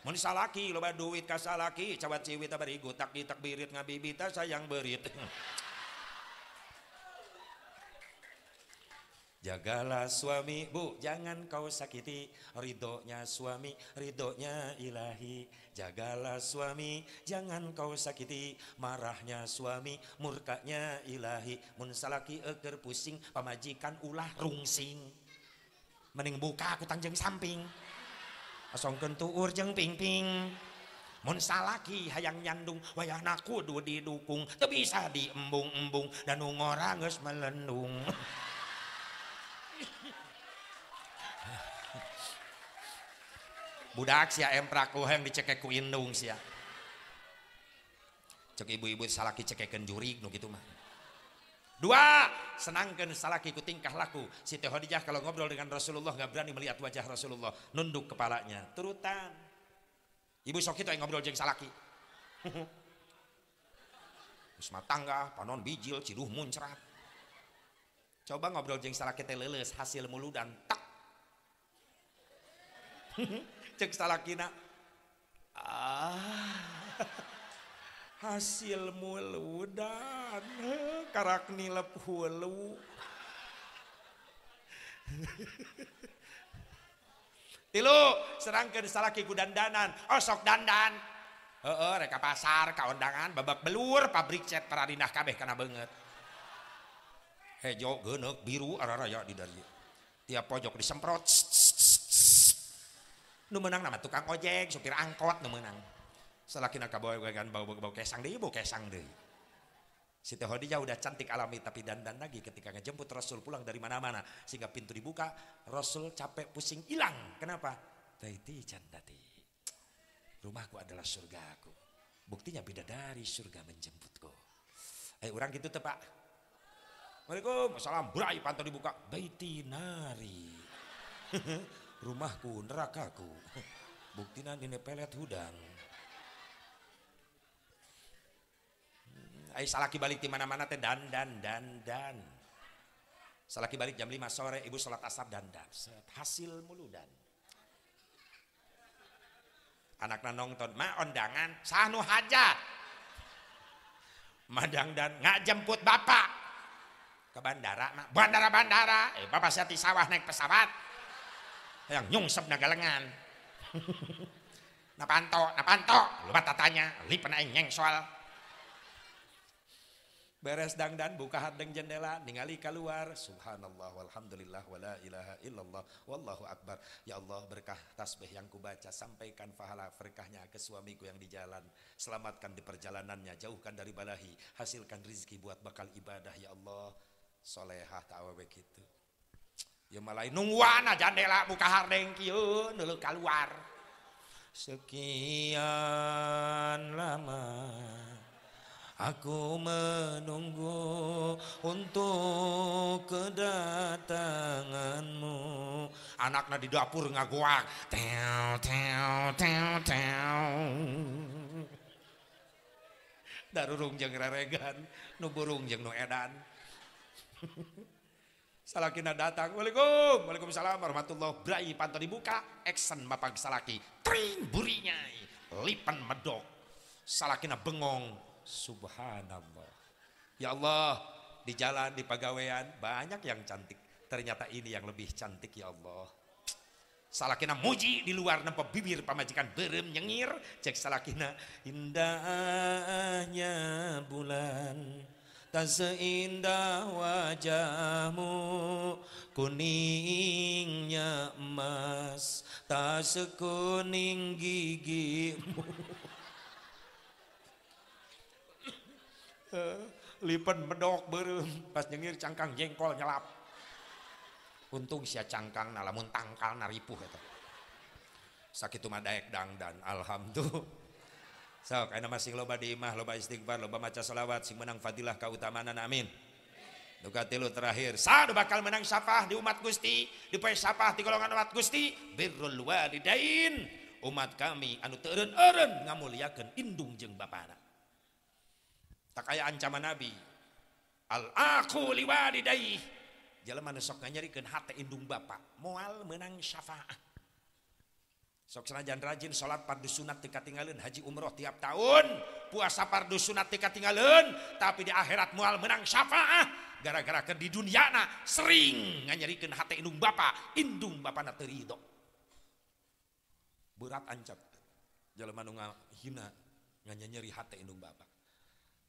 mun salaki loba duit ka salaki cawat ciwit bari gutak ditak birit ngabibita sayang berit Jagalah suami bu jangan kau sakiti Ridhonya suami ridhonya ilahi Jagalah suami jangan kau sakiti Marahnya suami murkanya ilahi Mun salaki eker pusing pamajikan ulah rungsing Mending buka aku tanjeng samping asongkeun tuur ping pingping mun salaki hayang nyandung wayahna kudu didukung teu bisa diembung-embung dan ngora geus melendung budak sia emprak hayang dicekek ku indung sia cek ibu-ibu salaki cekekeun jurig nu kitu mah Dua, senangkan salaki ku tingkah laku. Siti Khadijah kalau ngobrol dengan Rasulullah nggak berani melihat wajah Rasulullah, nunduk kepalanya, turutan. Ibu sok itu yang ngobrol jeng salaki. Usma tangga, panon bijil, ciduh muncrat. Coba ngobrol jeng salaki teleles hasil mulu dan tak. Cek salakina. Ah. hasil mulu dan Serang di salah kiku dan danan osok oh, dandanreka pasar ka undangan babak belur pabrik cat perdinah kabeh karena banget biru ti pojok disemprot lu menang nama tukang kojek sopir angkot nomenang Selagi nak bawa kan bau bau kesang deh, bau kesang deh. Siti Khadijah udah cantik alami tapi dandan lagi ketika ngejemput Rasul pulang dari mana-mana sehingga pintu dibuka Rasul capek pusing hilang kenapa Taiti candati rumahku adalah surgaku buktinya beda dari surga menjemputku ayo eh, orang gitu tepak Waalaikumsalam salam burai pantau dibuka Baiti nari rumahku nerakaku Bukti ini pelet hudang Ayo eh, salaki balik di mana-mana teh dan dan dan dan. Salaki balik jam 5 sore ibu sholat asar dan dan. Set, hasil mulu dan. Anaknya nonton ma ondangan sahnu hajat. Madang dan nggak jemput bapak ke bandara ma bandara bandara eh bapak saya di sawah naik pesawat yang nyungsep nagalengan napanto napanto lupa tatanya lihat pernah nyeng soal beres dangdan buka hadeng jendela ningali keluar subhanallah walhamdulillah wala ilaha illallah wallahu akbar ya Allah berkah tasbih yang kubaca sampaikan fahala berkahnya ke suamiku yang di jalan selamatkan di perjalanannya jauhkan dari balahi hasilkan rizki buat bakal ibadah ya Allah solehah ta'awe gitu ya malai nungwana jendela buka hadeng kiyo nulu keluar sekian lama Aku menunggu untuk kedatanganmu. Anaknya di dapur ngaguak. Teo, teo, teo, teo. Darurung jeng nu burung jeng nu edan. Salakina datang, Waalaikum, Waalaikumsalam, warahmatullahi wabarakatuh. pantau dibuka, action mapag salaki, tring burinya, lipan medok. Salakina bengong, Subhanallah. Ya Allah, di jalan, di pegawaian banyak yang cantik. Ternyata ini yang lebih cantik ya Allah. Salah kena muji di luar nampak bibir pamajikan berem nyengir. Cek kena indahnya bulan. Tak seindah wajahmu kuningnya emas. Tak sekuning gigimu. Eh, lipun medok berpasgir cangkang jengkol nyalap untung siap cangkangnalmun tangka na sakitdang dan alhamdullah so masih dimah lo istighbar shalawat menang Failah keutamanan aminlu terakhir sad bakal menang sapah di umat Gusti di sapah di golongant Gusti birul luar umat kami anliandung jeng Bapak anak tak kayak ancaman nabi al aku liwadidai mana sok nganyarikeun hati indung bapak mual menang syafaat sok senajan rajin sholat pardu sunat tika tinggalin. haji umroh tiap tahun puasa pardu sunat tika tinggalin. tapi di akhirat mual menang syafaat gara-gara ke di dunia na sering nganyarikeun hati indung bapak indung bapak na terido berat ancap jelema nu hina nganyari hati indung bapak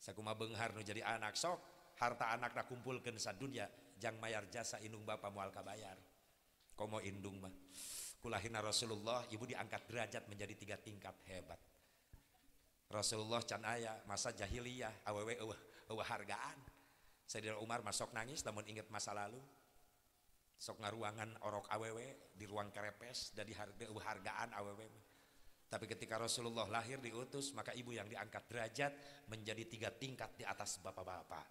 sakuma Benghar jadi anak sok harta anak tak kumpulkan sa dunia jang mayar jasa indung bapak mual kabayar komo indung mah kulahina Rasulullah ibu diangkat derajat menjadi tiga tingkat hebat Rasulullah can aya masa jahiliyah aww hargaan Sayyidina Umar masuk nangis namun ingat masa lalu sok ngaruangan orok aww di ruang kerepes dari hargaan awewe tapi ketika Rasulullah lahir diutus, maka ibu yang diangkat derajat menjadi tiga tingkat di atas bapak-bapak.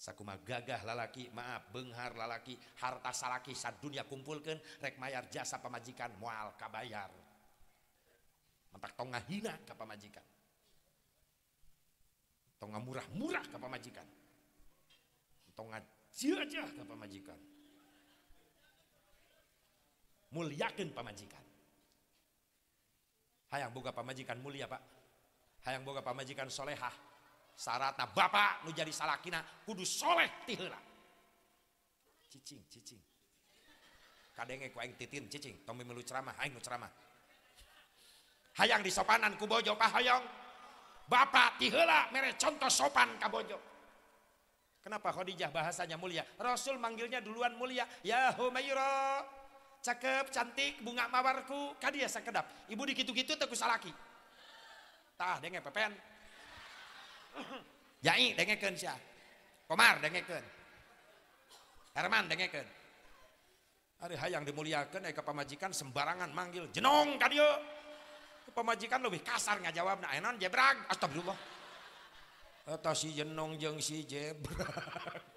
Sakuma gagah lalaki, maaf, benghar lalaki, harta salaki, dunia kumpulkan, rek mayar jasa pemajikan, mual kabayar. Mentak tonga hina ke pemajikan. Tonga murah-murah ke pemajikan. Tonga jajah ke pemajikan. Mulyakan pemajikan hayang boga pamajikan mulia pak hayang boga pamajikan solehah sarata bapak nu jadi salakina kudu soleh tihela cicing cicing kadenge ku aing titin cicing tommy melu ceramah aing nu ceramah hayang disopanan ku bojo hayang. bapak tihela mere contoh sopan ka bojo Kenapa Khadijah bahasanya mulia? Rasul manggilnya duluan mulia. Ya Humaira, cakep, cantik, bunga mawarku, kadia sakedap. Ibu dikitu-kitu usah salaki Tah dia pepen. Jai ngeken siya. Komar ngeken. Herman dengekeun. hari hayang dimuliakan ke pemajikan sembarangan manggil jenong kadia. dieu. lebih kasar nah ayeuna jebrag. Astagfirullah. Atau si jenong jeng si jebrag.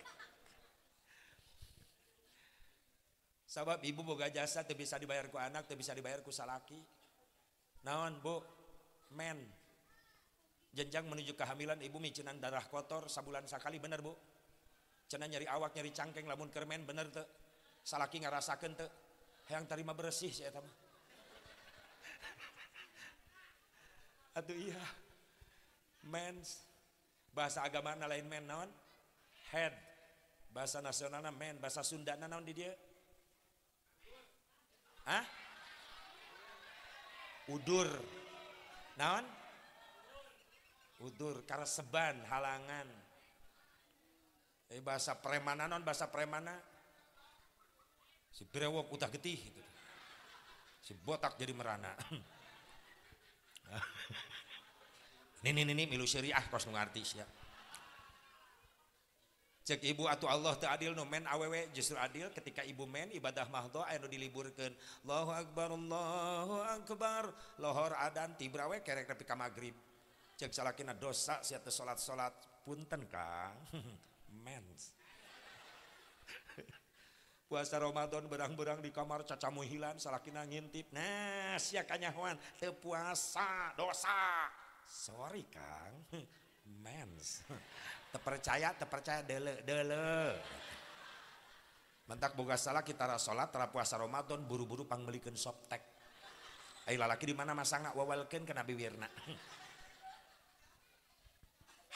Sabab ibu boga jasa teu bisa dibayar ku anak, teu bisa dibayar ku salaki. Naon, Bu? Men. Jenjang menuju kehamilan ibu micinan darah kotor sabulan sekali, bener, Bu? Cenah nyari awak, nyari cangkeng lamun kermen bener teu? Salaki ngarasakeun tuh. Yang terima bersih saya tahu. Aduh iya. Mens bahasa agama lain men naon? Head. Bahasa nasionalna men, bahasa Sunda naon di dia? Hah? Udur. Naon? Udur, seban halangan. Ini bahasa premana non bahasa premana. Si brewok utah getih itu Si botak jadi merana. Ini ini ini milu syariah pas ngarti ya cek ibu atau Allah adil no men awewe justru adil ketika ibu men ibadah mahdo ayo diliburkan Allahu Akbar Allahu Akbar lohor adan tibrawe kerek tapi ka maghrib cek salakina dosa siapa solat-solat punten kang mens puasa Ramadan berang-berang di kamar cacamu hilan salakina ngintip nah ya kanyahuan teu puasa dosa sorry kang mens terpercaya terpercaya dele dele mentak boga salah kita salat tara puasa Ramadan buru-buru pangbelikeun softtek ayo lalaki di mana masangna wawalkeun ke Nabi Wirna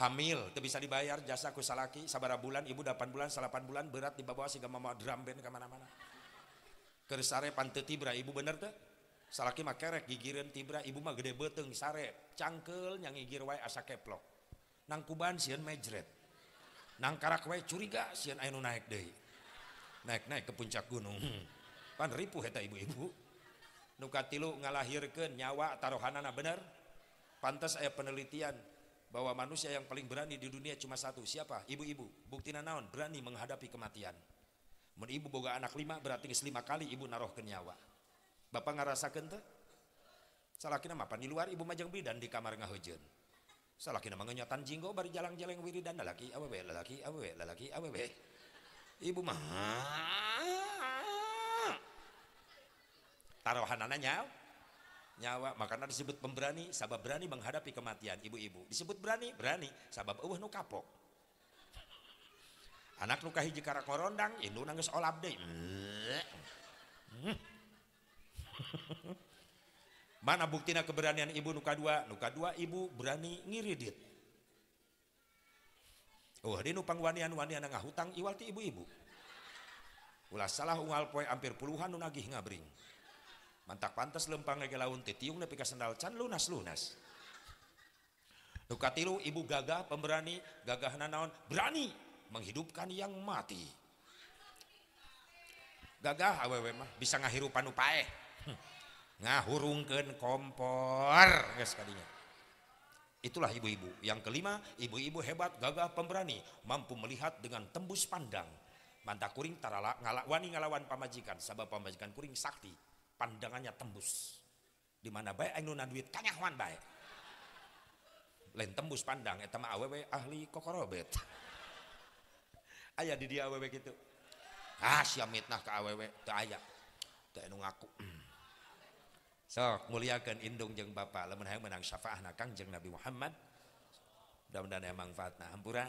hamil itu bisa dibayar jasa ku salaki sabara bulan ibu 8 bulan 8 bulan berat di bawah sehingga mama drum band kemana-mana Kerisare pantai tibra ibu bener tuh salaki mah kerek gigiran tibra ibu mah gede beteng sare cangkel nyang gigir wae asa keplok nangkuban sian majret, nang karakwe curiga sian ayo naik deh naik naik ke puncak gunung pan ribu heta ibu-ibu nuka tilu ke nyawa taruhanana bener pantas ayah penelitian bahwa manusia yang paling berani di dunia cuma satu siapa ibu-ibu bukti naon berani menghadapi kematian mun ibu boga anak lima berarti geus lima kali ibu naruh ke nyawa bapak ngarasakeun teh Salah kena mapan di luar ibu majang bidan di kamar ngahujen Salaki nama nyotan jinggo bari jalang-jalang wiridan lalaki awewe lalaki awewe lalaki awewe. Ibu mah taruhanana nyawa nyawa makanya disebut pemberani sabab berani menghadapi kematian ibu-ibu disebut berani berani sabab eueuh nu kapok anak nu kahiji karak korondang indung nangis olab deui hmm. hmm. Mana buktinya keberanian ibu nuka dua? Nuka dua ibu berani ngiridit. Oh, di nupang wanian wanian nggak hutang iwal ti ibu-ibu. Ulah salah ungal poe hampir puluhan nu nagih ngabring. Mantak pantas lempang lagi laun titiung nepi sendal can lunas-lunas. Nuka tilu ibu gagah pemberani, gagah nanaon, berani menghidupkan yang mati. Gagah awewe mah bisa ngahirupan upaeh ngahurungkan kompor guys kalinya itulah ibu-ibu yang kelima ibu-ibu hebat gagah pemberani mampu melihat dengan tembus pandang mantak kuring tarala ngalak wani ngalawan pamajikan sabab pamajikan kuring sakti pandangannya tembus di mana baik anu duit kanyahwan baik lain tembus pandang eta mah awewe ahli kokorobet ayah di dia awewe gitu ah siamit nah ke awewe teu aya teu ngaku sok muliakan indung jeng bapak lamun hayang menang syafaah na kangjeng Nabi Muhammad mudah-mudahan yang manfaat nah hampura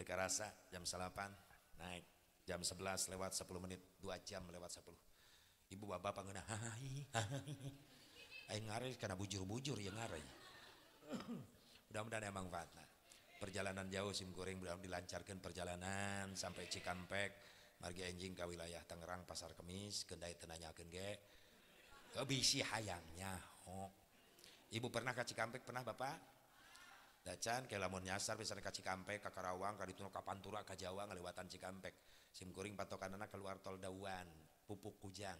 teka rasa jam salapan naik jam 11 lewat 10 menit 2 jam lewat 10 ibu bapak pengguna hai hai aing karena bujur-bujur ya ngarai mudah-mudahan yang manfaat nah perjalanan jauh sim goreng mudah dilancarkan perjalanan sampai Cikampek margi enjing ke wilayah Tangerang Pasar Kemis kendai tenanya ge kebisi hayangnya. Oh. Ibu pernah ke Cikampek pernah Bapak? Dacan ke lamun nyasar bisa ke Cikampek, ke Karawang, ke Ditunu, ke Pantura, ke Jawa ngelewatan Cikampek. Simkuring anak keluar tol Dawan, pupuk Kujang.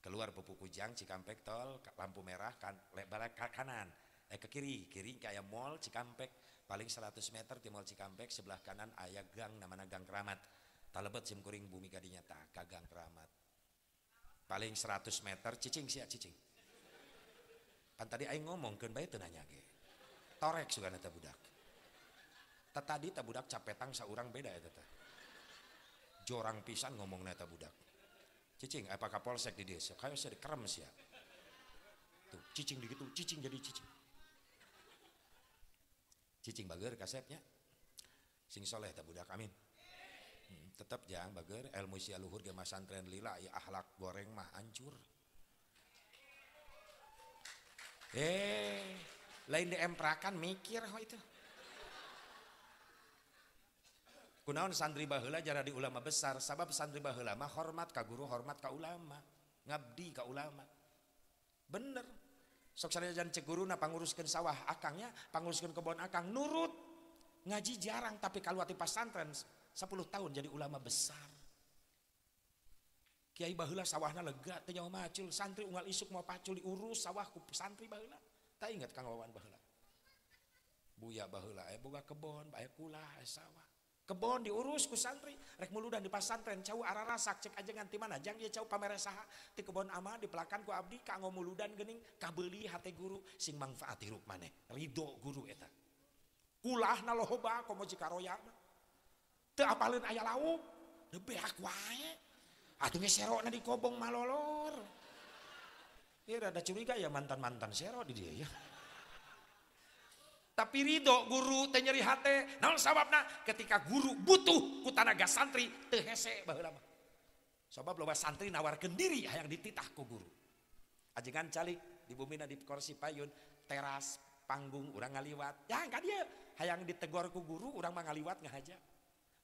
Keluar pupuk Kujang, Cikampek tol, lampu merah kan balik ke kanan, eh ke kiri, kiri kayak mall Cikampek, paling 100 meter di mall Cikampek sebelah kanan ayah gang namanya Gang Keramat. Talebet simkuring bumi kadinya tak kagang Keramat paling 100 meter cicing siap ya, cicing kan tadi aing ngomong kan bayi nanya ke, torek suka nata budak teh tadi teh budak capetang seorang beda ya teh jorang pisan ngomong nata budak cicing Apakah polsek di desa kayak saya kerem sih ya. tuh cicing begitu cicing jadi cicing cicing bager kasepnya sing soleh teh budak amin tetap jangan bager ilmu sia luhur ge santren lila ya ahlak goreng mah hancur eh lain emprakan mikir ho itu kunaon santri bahula jara di ulama besar sabab santri bahula mah hormat ka guru hormat ka ulama ngabdi ka ulama bener sok saraya cek guru na panguruskan sawah akangnya panguruskan kebon akang nurut ngaji jarang tapi kalau di pesantren 10 tahun jadi ulama besar Kiai bahula sawahna lega tanya sama macul santri unggal isuk mau pacul diurus sawah ku santri bahula tak ingat Kang Wawan bahula, Buya bahula, eh buka kebon aya kula eh, sawah kebon diurus ku santri rek muludan di pasantren cau arah rasak cek aja nganti mana jang dia cawu pamer saha di kebon ama di pelakan ku abdi kang muludan gening kabeli hati guru sing mangfaat hirup mana, ridho guru eta kulah na lohoba komo jikaroyana teu apaleun aya lauk teu beak wae atuh geus serona di kobong malolor ieu iya, rada curiga ya mantan-mantan sero di dia ya tapi Ridho guru teh nyeri hate naon sababna ketika guru butuh ku tanaga santri teu hese baheula mah sabab loba santri nawarkeun diri hayang dititah ku guru ajengan calik di bumi na di kursi payun teras panggung urang ngaliwat ya kan dia hayang ditegor ku guru urang mah ngaliwat ngahaja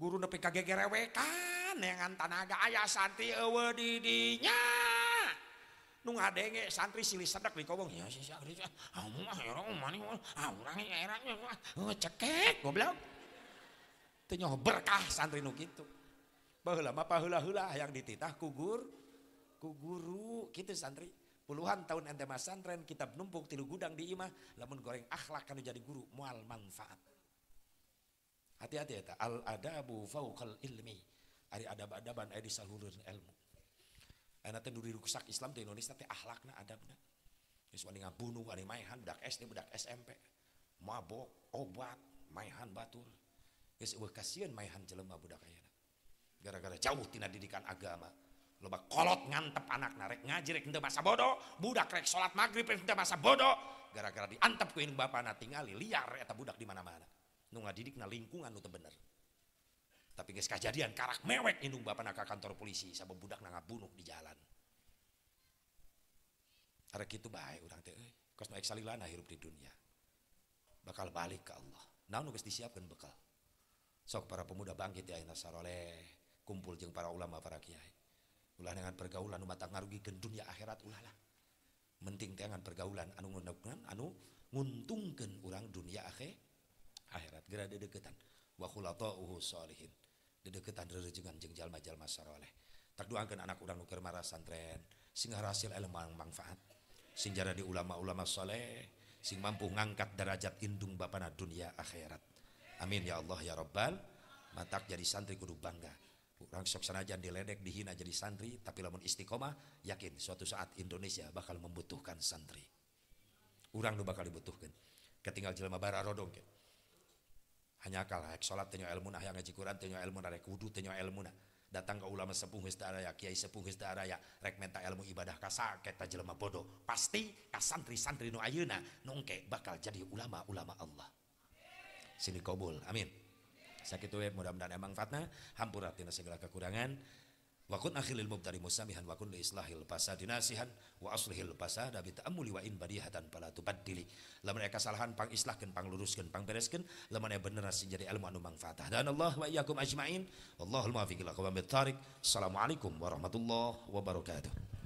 guru nepi kagegerewekan dengan tanaga ayah santri ewe didinya nu ngadenge santri silih sedek di kobong ya sih sih ah, kamu um, ah ya orang um, mani orang ini gue cekek goblok tenyoh berkah santri nu gitu baheula apa hula hula yang dititah kugur kuguru kita santri puluhan tahun ente masantren kita numpuk tilu gudang di imah lamun goreng akhlak kan jadi guru mual manfaat Hati-hati ya, al adabu fauqal ilmi. Ari adab-adaban ari disalureun ilmu. Ana teh nu rusak Islam di Indonesia teh ahlakna adabna. Geus wani ngabunuh, ari maehan budak SD, budak SMP. Mabok, obat, maehan batur. Geus eueuh kasieun maehan jelema budak ayeuna. Gara-gara jauh tina didikan agama. Loba kolot ngantep anak narek ngaji rek henteu masa bodoh, budak rek salat magrib henteu masa bodoh. Gara-gara diantep ku bapak na tingali liar eta budak di mana-mana nu ngadidik na lingkungan nu bener tapi geus kajadian karak mewek indung bapak ka kantor polisi sabab budak na ngabunuh di jalan ada gitu baik orang teh kos nu eksalilana hirup di dunia bakal balik ke Allah nah nu geus disiapkan bekal sok para pemuda bangkit ya ayeuna saroleh kumpul jeung para ulama para kiai ulah dengan pergaulan nu mata ngarugikeun dunia akhirat ulah lah penting teh pergaulan anu ngundukan anu nguntungkan orang dunia akhir akhirat geura toh wa khulatauhu sholihin deketan reureujeungan jeung jalma-jalma saroleh tak doakan anak urang nu marah santren sing hasil ilmu manfaat sing jara di ulama-ulama soleh sing mampu ngangkat derajat indung bapana dunia akhirat amin ya Allah ya Rabbal matak jadi santri kudu bangga orang sok sanajan diledek dihina jadi santri tapi lamun istiqomah yakin suatu saat Indonesia bakal membutuhkan santri orang nu bakal dibutuhkan ketinggal jelema bara rodong ke hanya akal rek salat teu ilmu nah ngaji Quran teu ilmu rek nah, wudu teu ilmu nah datang ke ulama sepuh geus teu kiai sepuh geus teu rek menta ilmu ibadah ka saketa jelema bodoh pasti ka santri-santri nu ayeuna nah, bakal jadi ulama-ulama Allah sini kabul amin sakitu we mudah-mudahan emang fatna hampura tina segala kekurangan Wa kun akhilil mubtari musamihan wa kun li islahil fasadi nasihan wa aslihil fasada bi ta'ammuli wa in badihatan pala tubaddili. Lamun eka salahan pang islahkeun pang luruskeun pang bereskeun, lamun aya bener asih jadi ilmu anu mangfaatah. Dan Allah wa iyyakum ajmain. Allahul muwaffiq ila qawamit thariq. Assalamualaikum warahmatullahi wabarakatuh.